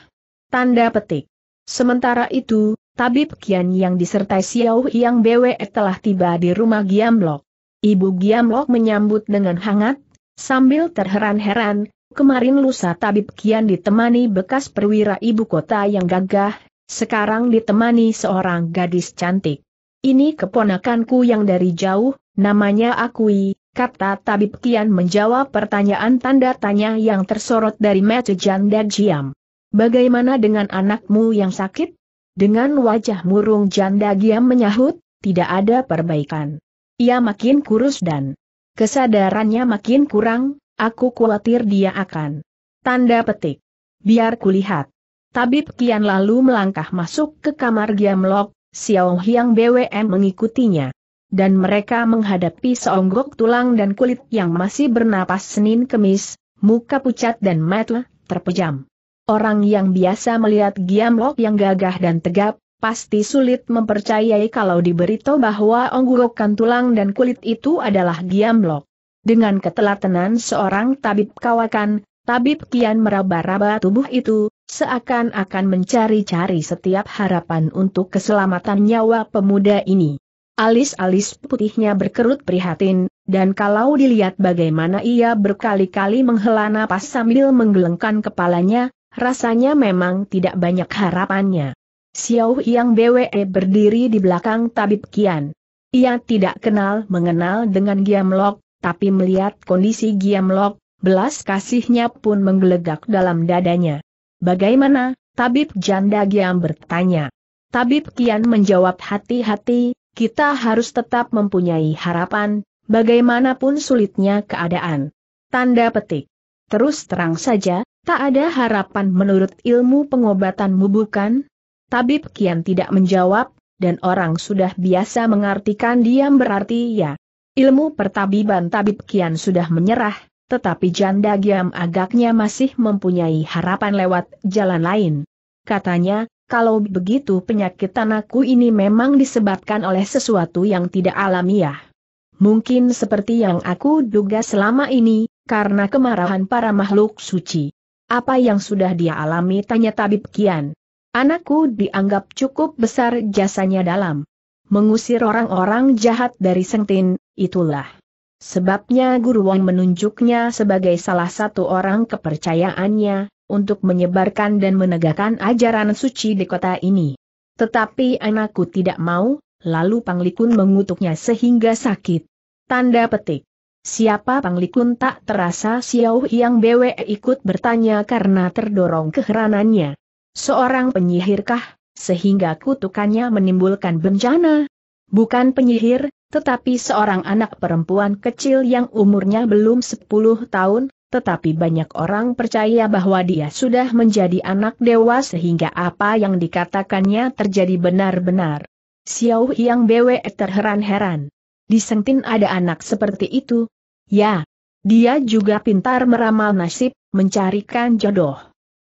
Tanda petik. Sementara itu, Tabib Kian yang disertai Xiao Yang BWE telah tiba di rumah Giamlok. Ibu Giamlok menyambut dengan hangat, Sambil terheran-heran, kemarin lusa tabib kian ditemani bekas perwira ibu kota yang gagah, sekarang ditemani seorang gadis cantik. Ini keponakanku yang dari jauh, namanya Akui, kata tabib kian menjawab pertanyaan tanda tanya yang tersorot dari Mece dan Jiam. Bagaimana dengan anakmu yang sakit? Dengan wajah murung Janda Giam menyahut, tidak ada perbaikan. Ia makin kurus dan Kesadarannya makin kurang, aku khawatir dia akan. Tanda petik. Biar kulihat. Tabib Kian lalu melangkah masuk ke kamar Giamlok, Xiao Hiang BWM mengikutinya. Dan mereka menghadapi seonggok tulang dan kulit yang masih bernapas Senin Kemis, muka pucat dan mata terpejam. Orang yang biasa melihat Giamlok yang gagah dan tegap, pasti sulit mempercayai kalau diberitahu bahwa onggurukan tulang dan kulit itu adalah diamlok. Dengan ketelatenan seorang tabib kawakan, tabib kian meraba-raba tubuh itu, seakan-akan mencari-cari setiap harapan untuk keselamatan nyawa pemuda ini. Alis-alis putihnya berkerut prihatin, dan kalau dilihat bagaimana ia berkali-kali menghela napas sambil menggelengkan kepalanya, rasanya memang tidak banyak harapannya. Xiao Yang BWE berdiri di belakang Tabib Kian. Ia tidak kenal mengenal dengan Giam Lok, tapi melihat kondisi Giam Lok, belas kasihnya pun menggelegak dalam dadanya. Bagaimana? Tabib Janda Giam bertanya. Tabib Kian menjawab hati-hati, kita harus tetap mempunyai harapan, bagaimanapun sulitnya keadaan. Tanda petik. Terus terang saja, tak ada harapan menurut ilmu pengobatanmu bukan? Tabib Kian tidak menjawab, dan orang sudah biasa mengartikan diam berarti ya. Ilmu pertabiban Tabib Kian sudah menyerah, tetapi janda Giam agaknya masih mempunyai harapan lewat jalan lain. Katanya, kalau begitu penyakit tanaku ini memang disebabkan oleh sesuatu yang tidak alamiah. Mungkin seperti yang aku duga selama ini, karena kemarahan para makhluk suci. Apa yang sudah dia alami tanya Tabib Kian. Anakku dianggap cukup besar jasanya dalam mengusir orang-orang jahat dari Sengtin, itulah. Sebabnya Guru Wong menunjuknya sebagai salah satu orang kepercayaannya, untuk menyebarkan dan menegakkan ajaran suci di kota ini. Tetapi anakku tidak mau, lalu Panglikun mengutuknya sehingga sakit. Tanda petik. Siapa Panglikun tak terasa Xiao Yang Bwe ikut bertanya karena terdorong keheranannya. Seorang penyihirkah, sehingga kutukannya menimbulkan bencana? Bukan penyihir, tetapi seorang anak perempuan kecil yang umurnya belum 10 tahun, tetapi banyak orang percaya bahwa dia sudah menjadi anak dewa sehingga apa yang dikatakannya terjadi benar-benar. Xiao Yang Bwe terheran-heran. Di Sentin ada anak seperti itu? Ya. Dia juga pintar meramal nasib, mencarikan jodoh.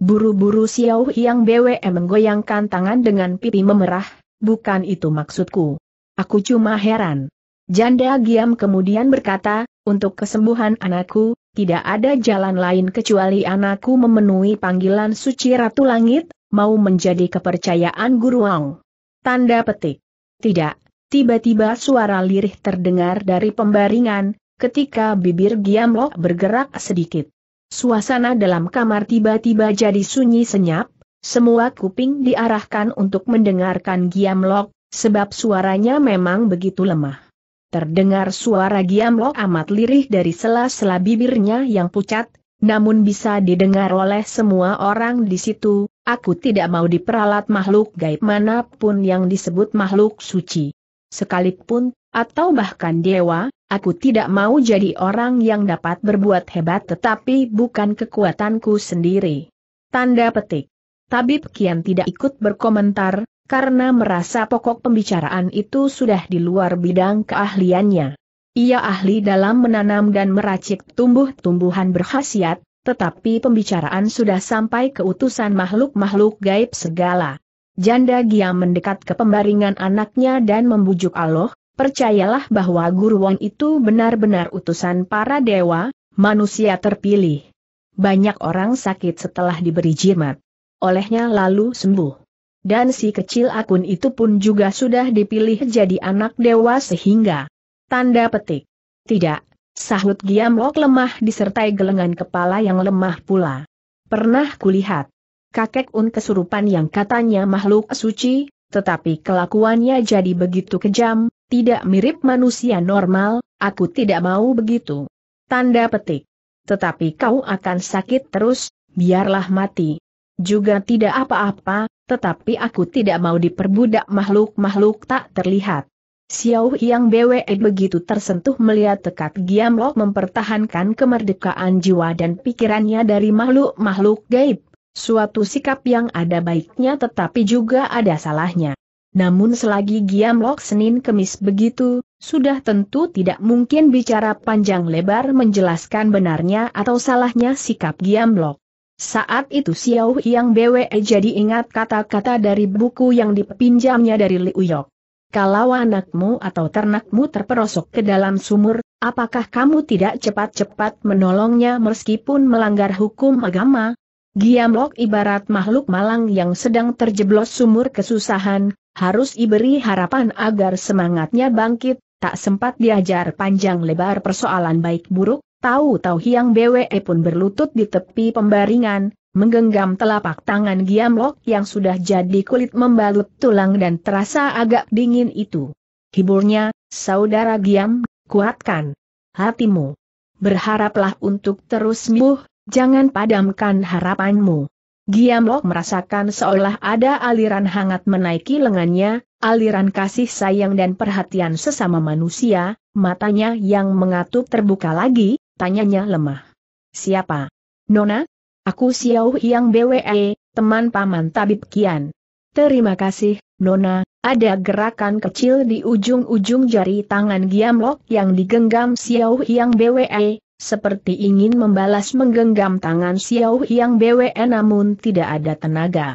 Buru-buru Xiao Yang Bwe menggoyangkan tangan dengan pipi memerah, bukan itu maksudku. Aku cuma heran. Janda Giam kemudian berkata, untuk kesembuhan anakku, tidak ada jalan lain kecuali anakku memenuhi panggilan suci Ratu Langit, mau menjadi kepercayaan Guru Wang. Tanda petik. Tidak, tiba-tiba suara lirih terdengar dari pembaringan, ketika bibir Giam Lok bergerak sedikit. Suasana dalam kamar tiba-tiba jadi sunyi senyap, semua kuping diarahkan untuk mendengarkan Giamlok, sebab suaranya memang begitu lemah. Terdengar suara Giamlok amat lirih dari sela-sela bibirnya yang pucat, namun bisa didengar oleh semua orang di situ, aku tidak mau diperalat makhluk gaib manapun yang disebut makhluk suci. Sekalipun atau bahkan dewa, aku tidak mau jadi orang yang dapat berbuat hebat tetapi bukan kekuatanku sendiri. Tanda petik. Tabib Kian tidak ikut berkomentar, karena merasa pokok pembicaraan itu sudah di luar bidang keahliannya. Ia ahli dalam menanam dan meracik tumbuh-tumbuhan berkhasiat, tetapi pembicaraan sudah sampai ke utusan makhluk-makhluk gaib segala. Janda Gia mendekat ke pembaringan anaknya dan membujuk Allah, percayalah bahwa Guru Wong itu benar-benar utusan para dewa, manusia terpilih. Banyak orang sakit setelah diberi jimat. Olehnya lalu sembuh. Dan si kecil akun itu pun juga sudah dipilih jadi anak dewa sehingga. Tanda petik. Tidak, sahut giam Giamlok lemah disertai gelengan kepala yang lemah pula. Pernah kulihat. Kakek Un kesurupan yang katanya makhluk suci, tetapi kelakuannya jadi begitu kejam, tidak mirip manusia normal, aku tidak mau begitu. Tanda petik. Tetapi kau akan sakit terus, biarlah mati. Juga tidak apa-apa, tetapi aku tidak mau diperbudak makhluk-makhluk tak terlihat. Xiao Yang Bwe begitu tersentuh melihat tekad Giamlok mempertahankan kemerdekaan jiwa dan pikirannya dari makhluk-makhluk gaib. Suatu sikap yang ada baiknya tetapi juga ada salahnya. Namun selagi Giam Lok Senin Kemis begitu, sudah tentu tidak mungkin bicara panjang lebar menjelaskan benarnya atau salahnya sikap Giam Lok. Saat itu Xiao Yang BWE jadi ingat kata-kata dari buku yang dipinjamnya dari Liu Yok. Kalau anakmu atau ternakmu terperosok ke dalam sumur, apakah kamu tidak cepat-cepat menolongnya meskipun melanggar hukum agama? Giam Lok ibarat makhluk malang yang sedang terjeblos sumur kesusahan, harus diberi harapan agar semangatnya bangkit, tak sempat diajar panjang lebar persoalan baik buruk, tahu-tahu Hiang BWE pun berlutut di tepi pembaringan, menggenggam telapak tangan Giam Lok yang sudah jadi kulit membalut tulang dan terasa agak dingin itu. Hiburnya, saudara Giam, kuatkan hatimu. Berharaplah untuk terus sembuh, Jangan padamkan harapanmu. Giamlok merasakan seolah ada aliran hangat menaiki lengannya, aliran kasih sayang dan perhatian sesama manusia, matanya yang mengatup terbuka lagi, tanyanya lemah. Siapa? Nona? Aku Xiao Yang BWE, teman Paman Tabib Kian. Terima kasih, Nona. Ada gerakan kecil di ujung-ujung jari tangan Giamlok yang digenggam Xiao Yang BWE, seperti ingin membalas menggenggam tangan Xiao Yang BWE namun tidak ada tenaga.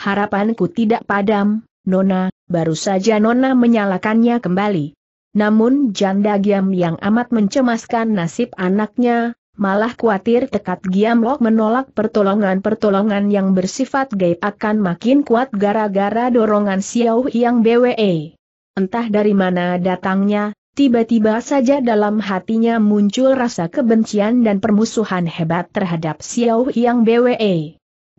Harapanku tidak padam, Nona, baru saja Nona menyalakannya kembali. Namun janda Giam yang amat mencemaskan nasib anaknya, malah khawatir tekad Giam Lok menolak pertolongan-pertolongan yang bersifat gaib akan makin kuat gara-gara dorongan Xiao Yang BWE. Entah dari mana datangnya, Tiba-tiba saja dalam hatinya muncul rasa kebencian dan permusuhan hebat terhadap Xiao Yang BWE.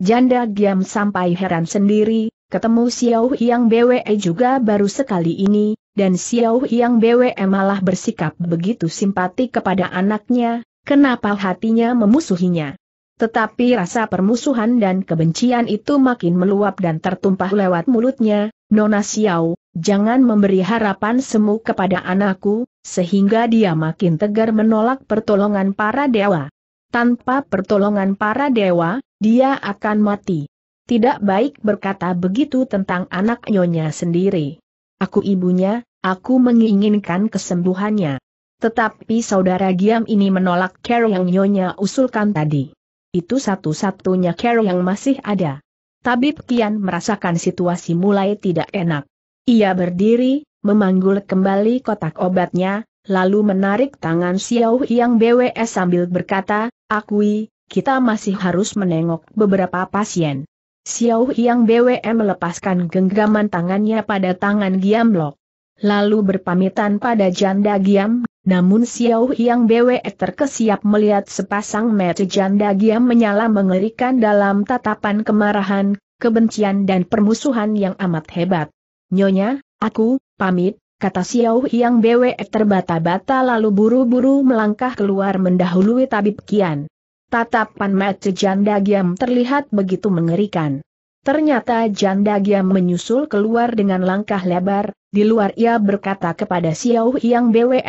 Janda Giam sampai heran sendiri, ketemu Xiao Yang BWE juga baru sekali ini, dan Xiao Yang BWE malah bersikap begitu simpatik kepada anaknya, kenapa hatinya memusuhinya. Tetapi rasa permusuhan dan kebencian itu makin meluap dan tertumpah lewat mulutnya, Nona Xiao, jangan memberi harapan semu kepada anakku, sehingga dia makin tegar menolak pertolongan para dewa. Tanpa pertolongan para dewa, dia akan mati. Tidak baik berkata begitu tentang anak nyonya sendiri. Aku ibunya, aku menginginkan kesembuhannya. Tetapi saudara Giam ini menolak care yang nyonya usulkan tadi. Itu satu-satunya care yang masih ada. Tabib Kian merasakan situasi mulai tidak enak. Ia berdiri, memanggul kembali kotak obatnya, lalu menarik tangan Xiao yang BWS sambil berkata, Akui, kita masih harus menengok beberapa pasien. Xiao yang BWM melepaskan genggaman tangannya pada tangan Giam Lok, Lalu berpamitan pada janda Giam namun Xiao Yang Bwe terkesiap melihat sepasang mata janda giam menyala mengerikan dalam tatapan kemarahan, kebencian dan permusuhan yang amat hebat. Nyonya, aku, pamit, kata Xiao Yang Bwe terbata-bata lalu buru-buru melangkah keluar mendahului tabib Kian. Tatapan mata janda giam terlihat begitu mengerikan. Ternyata janda giam menyusul keluar dengan langkah lebar, di luar ia berkata kepada Xiao Yang Bwe,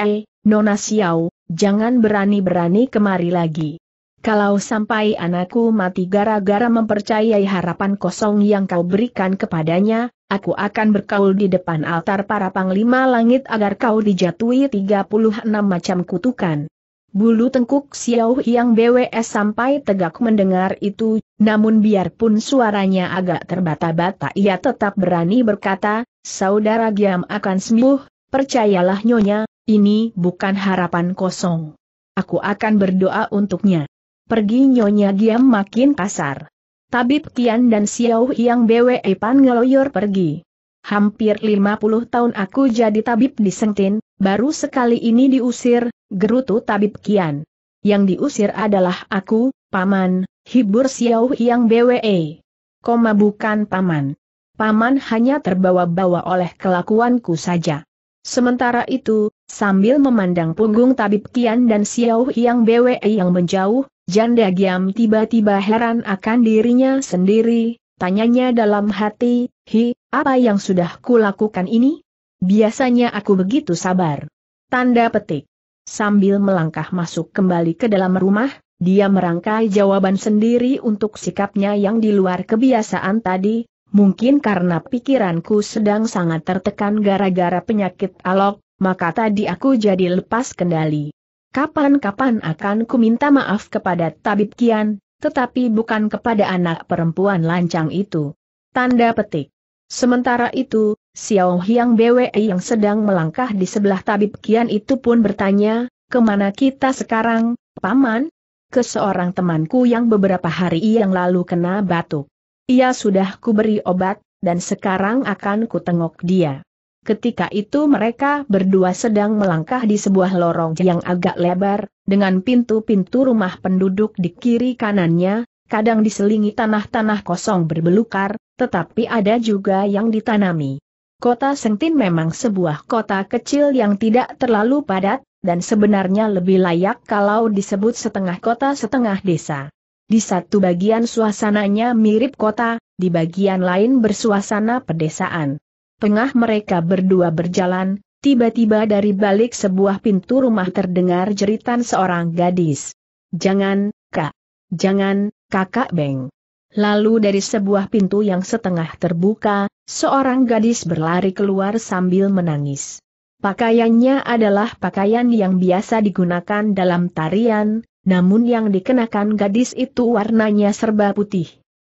Nona Xiao, jangan berani-berani kemari lagi. Kalau sampai anakku mati gara-gara mempercayai harapan kosong yang kau berikan kepadanya, aku akan berkaul di depan altar para panglima langit agar kau dijatuhi 36 macam kutukan. Bulu tengkuk Xiao yang BWS sampai tegak mendengar itu, namun biarpun suaranya agak terbata-bata ia tetap berani berkata, Saudara Giam akan sembuh, percayalah nyonya, ini bukan harapan kosong. Aku akan berdoa untuknya. Pergi Nyonya diam makin kasar. Tabib Kian dan Xiao yang BWE Pan ngeloyor pergi. Hampir 50 tahun aku jadi tabib di Sentin, baru sekali ini diusir, gerutu tabib Kian. Yang diusir adalah aku, paman, hibur Xiao yang BWE. Koma bukan paman. Paman hanya terbawa-bawa oleh kelakuanku saja. Sementara itu, sambil memandang punggung tabib Kian dan Xiao Hiang Bwe yang menjauh, janda Giam tiba-tiba heran akan dirinya sendiri, tanyanya dalam hati, Hi, apa yang sudah kulakukan ini? Biasanya aku begitu sabar. Tanda petik. Sambil melangkah masuk kembali ke dalam rumah, dia merangkai jawaban sendiri untuk sikapnya yang di luar kebiasaan tadi, Mungkin karena pikiranku sedang sangat tertekan gara-gara penyakit alok, maka tadi aku jadi lepas kendali. Kapan-kapan akan ku minta maaf kepada Tabib Kian, tetapi bukan kepada anak perempuan lancang itu. Tanda petik. Sementara itu, Xiao Hyang BWE yang sedang melangkah di sebelah Tabib Kian itu pun bertanya, kemana kita sekarang, Paman? Ke seorang temanku yang beberapa hari yang lalu kena batuk. Ia sudah kuberi obat, dan sekarang akan kutengok dia. Ketika itu mereka berdua sedang melangkah di sebuah lorong yang agak lebar, dengan pintu-pintu rumah penduduk di kiri kanannya, kadang diselingi tanah-tanah kosong berbelukar, tetapi ada juga yang ditanami. Kota Sengtin memang sebuah kota kecil yang tidak terlalu padat, dan sebenarnya lebih layak kalau disebut setengah kota setengah desa. Di satu bagian suasananya mirip kota, di bagian lain bersuasana pedesaan. Tengah mereka berdua berjalan, tiba-tiba dari balik sebuah pintu rumah terdengar jeritan seorang gadis. Jangan, kak. Jangan, kakak Beng. Lalu dari sebuah pintu yang setengah terbuka, seorang gadis berlari keluar sambil menangis. Pakaiannya adalah pakaian yang biasa digunakan dalam tarian, namun yang dikenakan gadis itu warnanya serba putih.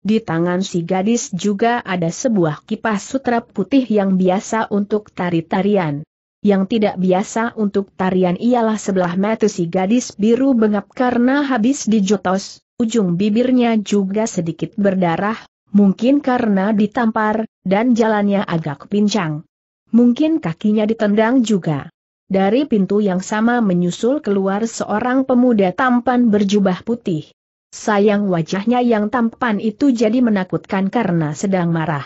Di tangan si gadis juga ada sebuah kipas sutra putih yang biasa untuk tari-tarian. Yang tidak biasa untuk tarian ialah sebelah mata si gadis biru bengap karena habis dijotos, ujung bibirnya juga sedikit berdarah, mungkin karena ditampar, dan jalannya agak pincang. Mungkin kakinya ditendang juga. Dari pintu yang sama menyusul keluar seorang pemuda tampan berjubah putih. Sayang wajahnya yang tampan itu jadi menakutkan karena sedang marah.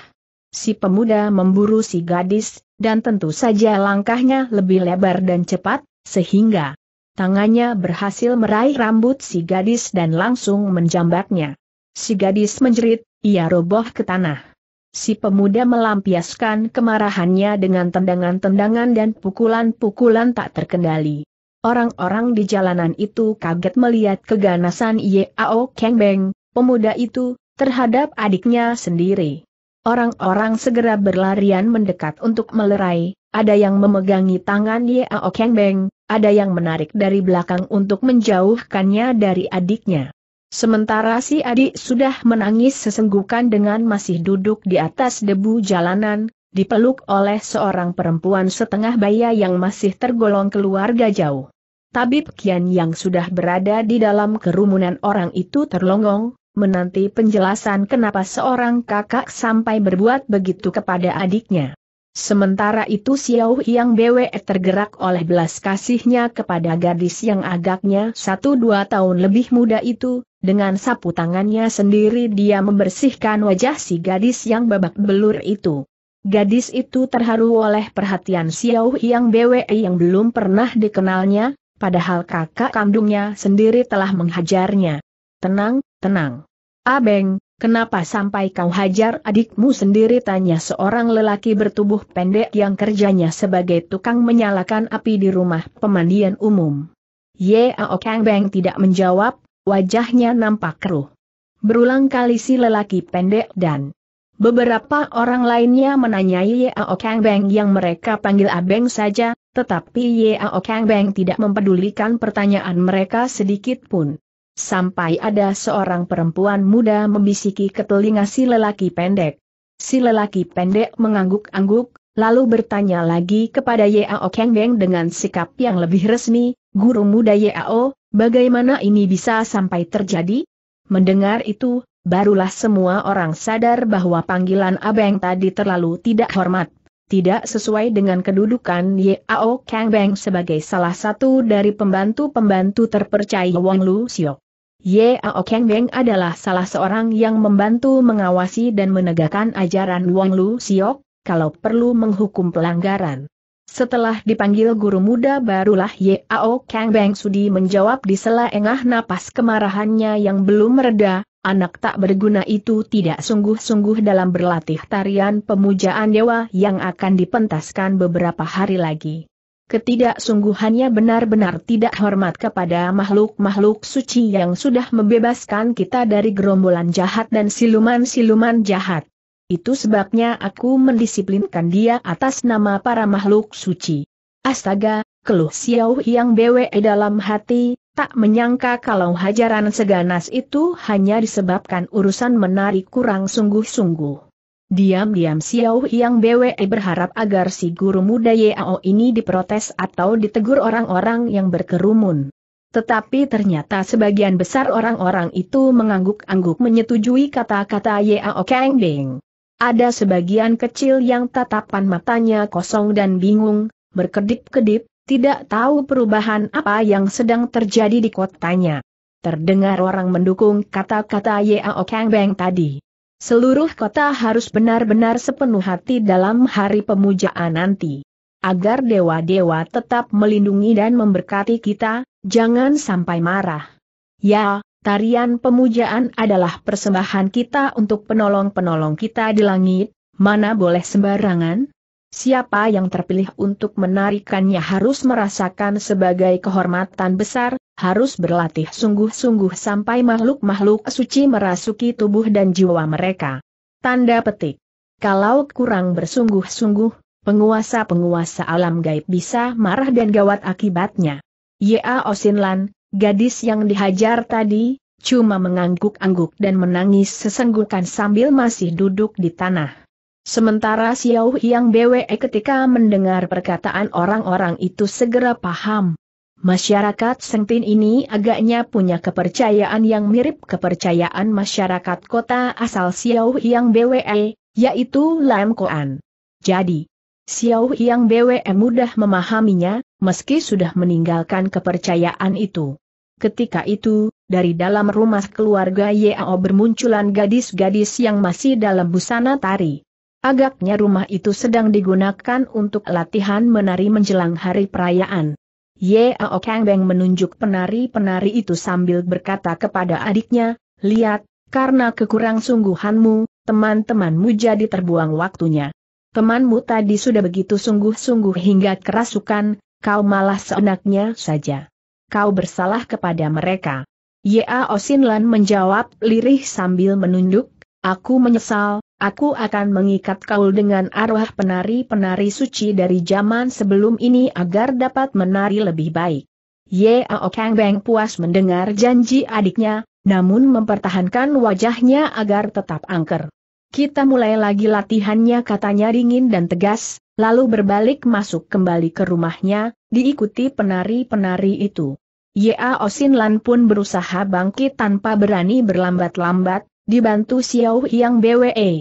Si pemuda memburu si gadis, dan tentu saja langkahnya lebih lebar dan cepat, sehingga tangannya berhasil meraih rambut si gadis dan langsung menjambaknya. Si gadis menjerit, ia roboh ke tanah si pemuda melampiaskan kemarahannya dengan tendangan-tendangan dan pukulan-pukulan tak terkendali. Orang-orang di jalanan itu kaget melihat keganasan Yao Beng, pemuda itu, terhadap adiknya sendiri. Orang-orang segera berlarian mendekat untuk melerai, ada yang memegangi tangan Yao Beng, ada yang menarik dari belakang untuk menjauhkannya dari adiknya. Sementara si adik sudah menangis sesenggukan dengan masih duduk di atas debu jalanan, dipeluk oleh seorang perempuan setengah baya yang masih tergolong keluarga jauh. Tabib Kian yang sudah berada di dalam kerumunan orang itu terlongong, menanti penjelasan kenapa seorang kakak sampai berbuat begitu kepada adiknya. Sementara itu Xiao Yang Bwe tergerak oleh belas kasihnya kepada gadis yang agaknya satu dua tahun lebih muda itu, dengan sapu tangannya sendiri dia membersihkan wajah si gadis yang babak belur itu. Gadis itu terharu oleh perhatian Xiao Yang Bwe yang belum pernah dikenalnya, padahal kakak kandungnya sendiri telah menghajarnya. Tenang, tenang. Abeng, Kenapa sampai kau hajar adikmu sendiri? Tanya seorang lelaki bertubuh pendek yang kerjanya sebagai tukang menyalakan api di rumah pemandian umum. Ye Kang Beng tidak menjawab, wajahnya nampak keruh. Berulang kali si lelaki pendek dan beberapa orang lainnya menanyai Ye Kang Beng yang mereka panggil Abeng saja, tetapi Ye Kang Beng tidak mempedulikan pertanyaan mereka sedikit pun sampai ada seorang perempuan muda membisiki ke telinga si lelaki pendek. Si lelaki pendek mengangguk-angguk, lalu bertanya lagi kepada Yao Beng dengan sikap yang lebih resmi, Guru muda Yao, bagaimana ini bisa sampai terjadi? Mendengar itu, barulah semua orang sadar bahwa panggilan Abeng tadi terlalu tidak hormat tidak sesuai dengan kedudukan Yao Beng sebagai salah satu dari pembantu-pembantu terpercaya Wang Lu Xiao. Ye Yao Beng adalah salah seorang yang membantu mengawasi dan menegakkan ajaran Wang Lu Siok, kalau perlu menghukum pelanggaran. Setelah dipanggil guru muda barulah Ye Yao Beng Sudi menjawab di sela engah napas kemarahannya yang belum mereda, anak tak berguna itu tidak sungguh-sungguh dalam berlatih tarian pemujaan dewa yang akan dipentaskan beberapa hari lagi. Ketidaksungguhannya benar-benar tidak hormat kepada makhluk-makhluk suci yang sudah membebaskan kita dari gerombolan jahat dan siluman-siluman jahat. Itu sebabnya aku mendisiplinkan dia atas nama para makhluk suci. Astaga, keluh Xiao yang bewe dalam hati, tak menyangka kalau hajaran seganas itu hanya disebabkan urusan menarik kurang sungguh-sungguh. Diam-diam Xiao Yang BWE berharap agar si guru muda Yao ini diprotes atau ditegur orang-orang yang berkerumun. Tetapi ternyata sebagian besar orang-orang itu mengangguk-angguk menyetujui kata-kata Yao Kang Beng. Ada sebagian kecil yang tatapan matanya kosong dan bingung, berkedip-kedip, tidak tahu perubahan apa yang sedang terjadi di kotanya. Terdengar orang mendukung kata-kata Yao Kang Beng tadi. Seluruh kota harus benar-benar sepenuh hati dalam hari pemujaan nanti. Agar dewa-dewa tetap melindungi dan memberkati kita, jangan sampai marah. Ya, tarian pemujaan adalah persembahan kita untuk penolong-penolong kita di langit, mana boleh sembarangan? Siapa yang terpilih untuk menarikannya harus merasakan sebagai kehormatan besar, harus berlatih sungguh-sungguh sampai makhluk-makhluk suci merasuki tubuh dan jiwa mereka. Tanda petik. Kalau kurang bersungguh-sungguh, penguasa-penguasa alam gaib bisa marah dan gawat akibatnya. Ya Osinlan, gadis yang dihajar tadi, cuma mengangguk-angguk dan menangis sesenggukan sambil masih duduk di tanah. Sementara Xiao Yang Bwe ketika mendengar perkataan orang-orang itu segera paham. Masyarakat Sengtin ini agaknya punya kepercayaan yang mirip kepercayaan masyarakat kota asal Xiao Yang Bwe, yaitu Lam Koan. Jadi, Xiao Yang Bwe mudah memahaminya, meski sudah meninggalkan kepercayaan itu. Ketika itu, dari dalam rumah keluarga Yao bermunculan gadis-gadis yang masih dalam busana tari. Agaknya rumah itu sedang digunakan untuk latihan menari menjelang hari perayaan. Ao Kang Beng menunjuk penari-penari itu sambil berkata kepada adiknya, Lihat, karena kekurang sungguhanmu, teman-temanmu jadi terbuang waktunya. Temanmu tadi sudah begitu sungguh-sungguh hingga kerasukan, kau malah seenaknya saja. Kau bersalah kepada mereka. Sin Lan menjawab lirih sambil menunduk, Aku menyesal, Aku akan mengikat kau dengan arwah penari-penari suci dari zaman sebelum ini agar dapat menari lebih baik. Ye Kang Beng puas mendengar janji adiknya, namun mempertahankan wajahnya agar tetap angker. Kita mulai lagi latihannya katanya dingin dan tegas, lalu berbalik masuk kembali ke rumahnya, diikuti penari-penari itu. Yao Lan pun berusaha bangkit tanpa berani berlambat-lambat, dibantu Xiao Yang BWE.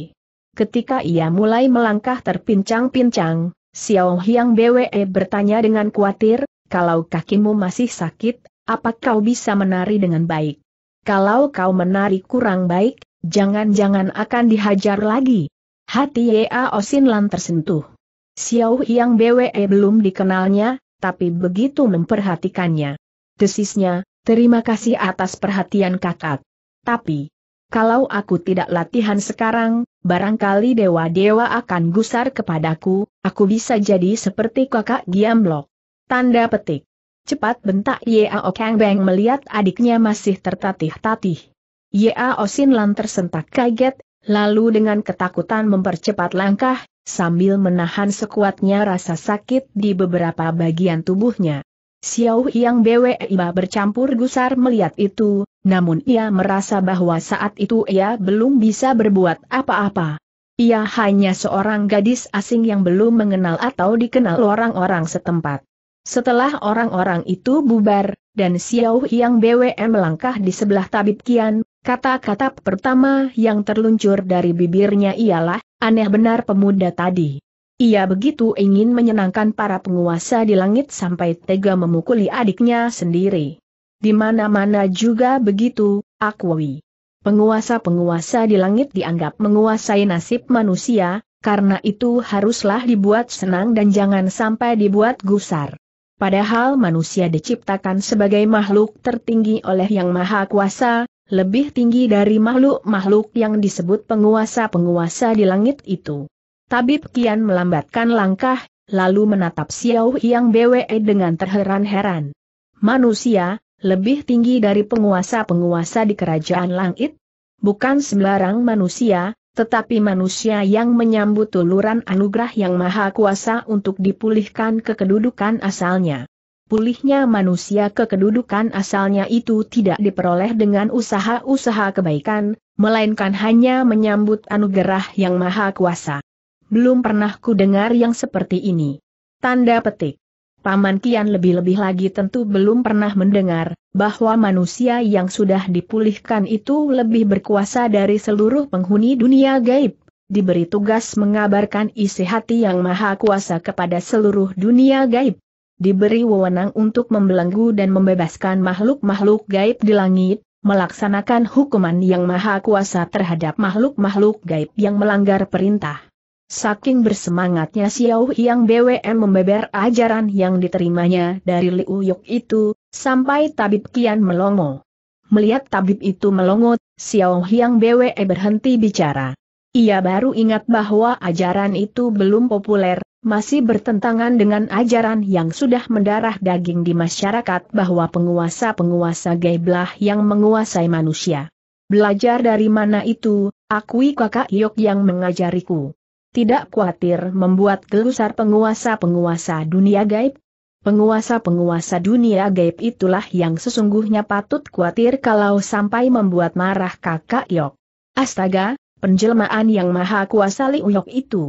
Ketika ia mulai melangkah terpincang-pincang, Xiao Yang BWE bertanya dengan khawatir, kalau kakimu masih sakit, apa kau bisa menari dengan baik? Kalau kau menari kurang baik, jangan-jangan akan dihajar lagi. Hati Osin Osinlan tersentuh. Xiao Yang BWE belum dikenalnya, tapi begitu memperhatikannya. Desisnya, terima kasih atas perhatian kakak. Tapi, kalau aku tidak latihan sekarang, barangkali dewa-dewa akan gusar kepadaku, aku bisa jadi seperti kakak Giamblok. Tanda petik. Cepat bentak Yao Kang Beng melihat adiknya masih tertatih-tatih. Yao Sinlan tersentak kaget, lalu dengan ketakutan mempercepat langkah, sambil menahan sekuatnya rasa sakit di beberapa bagian tubuhnya. Xiao Yang Iba bercampur gusar melihat itu, namun ia merasa bahwa saat itu ia belum bisa berbuat apa-apa. Ia hanya seorang gadis asing yang belum mengenal atau dikenal orang-orang setempat. Setelah orang-orang itu bubar, dan Xiao Yang BWM melangkah di sebelah tabib Kian, kata-kata pertama yang terluncur dari bibirnya ialah, aneh benar pemuda tadi. Ia begitu ingin menyenangkan para penguasa di langit sampai tega memukuli adiknya sendiri. Di mana-mana juga begitu, akui. Penguasa-penguasa di langit dianggap menguasai nasib manusia, karena itu haruslah dibuat senang dan jangan sampai dibuat gusar. Padahal manusia diciptakan sebagai makhluk tertinggi oleh Yang Maha Kuasa, lebih tinggi dari makhluk-makhluk yang disebut penguasa-penguasa di langit itu. Tabib Kian melambatkan langkah, lalu menatap Xiao Yang BWE dengan terheran-heran. Manusia, lebih tinggi dari penguasa-penguasa di kerajaan langit? Bukan sembarang manusia, tetapi manusia yang menyambut tuluran anugerah yang maha kuasa untuk dipulihkan ke kedudukan asalnya. Pulihnya manusia ke kedudukan asalnya itu tidak diperoleh dengan usaha-usaha kebaikan, melainkan hanya menyambut anugerah yang maha kuasa. Belum pernah ku dengar yang seperti ini. Tanda petik. Paman Kian lebih-lebih lagi tentu belum pernah mendengar, bahwa manusia yang sudah dipulihkan itu lebih berkuasa dari seluruh penghuni dunia gaib, diberi tugas mengabarkan isi hati yang maha kuasa kepada seluruh dunia gaib, diberi wewenang untuk membelenggu dan membebaskan makhluk-makhluk gaib di langit, melaksanakan hukuman yang maha kuasa terhadap makhluk-makhluk gaib yang melanggar perintah Saking bersemangatnya Xiao Yang BWM membeber ajaran yang diterimanya dari Liu Yok itu, sampai tabib kian melongo. Melihat tabib itu melongo, Xiao Yang BWE berhenti bicara. Ia baru ingat bahwa ajaran itu belum populer, masih bertentangan dengan ajaran yang sudah mendarah daging di masyarakat bahwa penguasa-penguasa gaiblah yang menguasai manusia. Belajar dari mana itu, akui kakak Yok yang mengajariku tidak khawatir membuat gelusar penguasa-penguasa dunia gaib? Penguasa-penguasa dunia gaib itulah yang sesungguhnya patut khawatir kalau sampai membuat marah kakak Yok. Astaga, penjelmaan yang maha kuasa Liu Yok itu.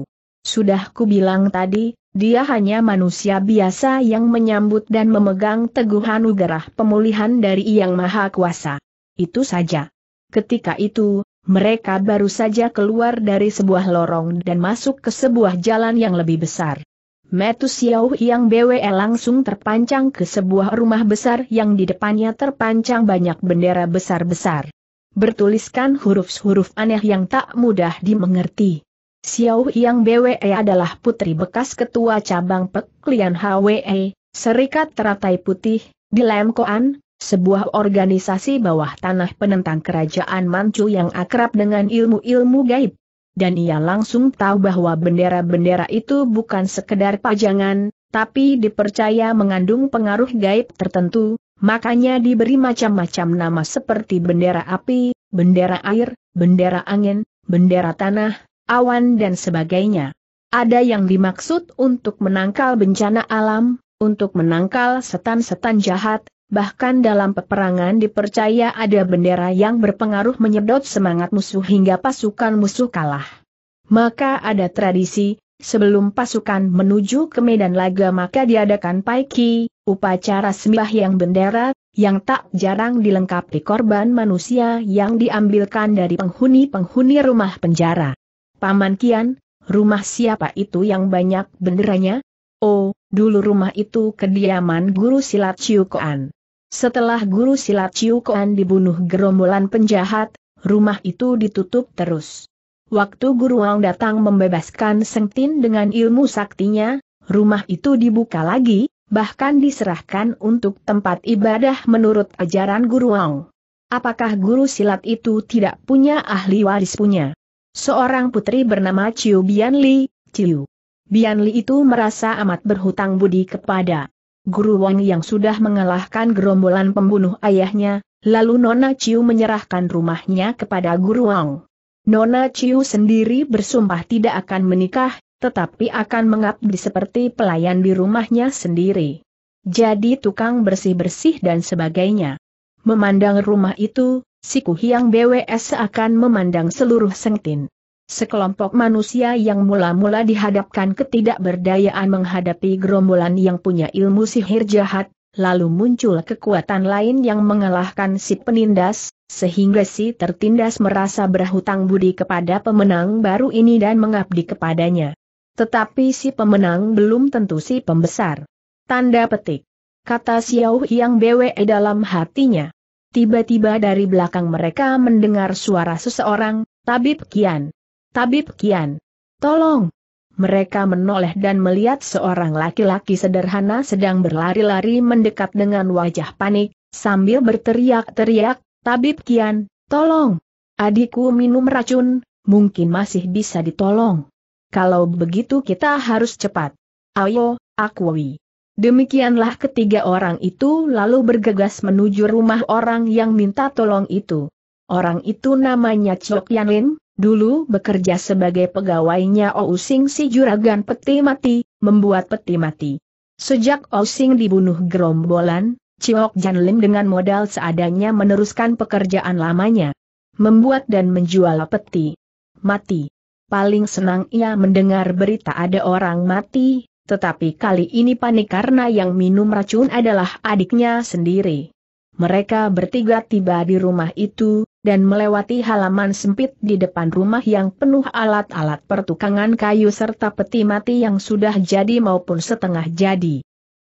Sudah kubilang tadi, dia hanya manusia biasa yang menyambut dan memegang teguh anugerah pemulihan dari Yang Maha Kuasa. Itu saja. Ketika itu, mereka baru saja keluar dari sebuah lorong dan masuk ke sebuah jalan yang lebih besar. Metu Xiao yang BWE langsung terpancang ke sebuah rumah besar yang di depannya terpancang banyak bendera besar-besar. Bertuliskan huruf-huruf aneh yang tak mudah dimengerti. Xiao yang BWE adalah putri bekas ketua cabang Peklian HWE, Serikat Teratai Putih, di Lemkoan, sebuah organisasi bawah tanah penentang kerajaan Manchu yang akrab dengan ilmu-ilmu gaib. Dan ia langsung tahu bahwa bendera-bendera itu bukan sekedar pajangan, tapi dipercaya mengandung pengaruh gaib tertentu, makanya diberi macam-macam nama seperti bendera api, bendera air, bendera angin, bendera tanah, awan dan sebagainya. Ada yang dimaksud untuk menangkal bencana alam, untuk menangkal setan-setan jahat, Bahkan dalam peperangan dipercaya ada bendera yang berpengaruh menyedot semangat musuh hingga pasukan musuh kalah. Maka ada tradisi, sebelum pasukan menuju ke medan laga maka diadakan paiki, upacara sembah yang bendera, yang tak jarang dilengkapi korban manusia yang diambilkan dari penghuni-penghuni rumah penjara. Paman Kian, rumah siapa itu yang banyak benderanya? Oh, dulu rumah itu kediaman guru silat Koan. Setelah guru silat Ciu Koan dibunuh gerombolan penjahat, rumah itu ditutup terus. Waktu Guru Wang datang membebaskan Seng Tin dengan ilmu saktinya, rumah itu dibuka lagi, bahkan diserahkan untuk tempat ibadah menurut ajaran Guru Wang. Apakah guru silat itu tidak punya ahli waris punya? Seorang putri bernama Ciu Bianli, Ciu. Bianli itu merasa amat berhutang budi kepada Guru Wang yang sudah mengalahkan gerombolan pembunuh ayahnya, lalu Nona Ciu menyerahkan rumahnya kepada Guru Wang. Nona Ciu sendiri bersumpah tidak akan menikah, tetapi akan mengabdi seperti pelayan di rumahnya sendiri. Jadi tukang bersih-bersih dan sebagainya. Memandang rumah itu, si Kuhiang BWS akan memandang seluruh sengtin. Sekelompok manusia yang mula-mula dihadapkan ketidakberdayaan menghadapi gerombolan yang punya ilmu sihir jahat, lalu muncul kekuatan lain yang mengalahkan si penindas, sehingga si tertindas merasa berhutang budi kepada pemenang baru ini dan mengabdi kepadanya. Tetapi si pemenang belum tentu si pembesar. Tanda petik. Kata Xiao yang bewe dalam hatinya. Tiba-tiba dari belakang mereka mendengar suara seseorang, Tabib Kian. Tabib Kian. Tolong! Mereka menoleh dan melihat seorang laki-laki sederhana sedang berlari-lari mendekat dengan wajah panik, sambil berteriak-teriak, Tabib Kian, tolong! Adikku minum racun, mungkin masih bisa ditolong. Kalau begitu kita harus cepat. Ayo, akuwi. Demikianlah ketiga orang itu lalu bergegas menuju rumah orang yang minta tolong itu. Orang itu namanya Chok Yan Lin, Dulu bekerja sebagai pegawainya Ousing si juragan peti mati, membuat peti mati. Sejak Ousing dibunuh gerombolan, Ciok Jan Lim dengan modal seadanya meneruskan pekerjaan lamanya. Membuat dan menjual peti. Mati. Paling senang ia mendengar berita ada orang mati, tetapi kali ini panik karena yang minum racun adalah adiknya sendiri. Mereka bertiga tiba di rumah itu, dan melewati halaman sempit di depan rumah yang penuh alat-alat pertukangan kayu serta peti mati yang sudah jadi maupun setengah jadi.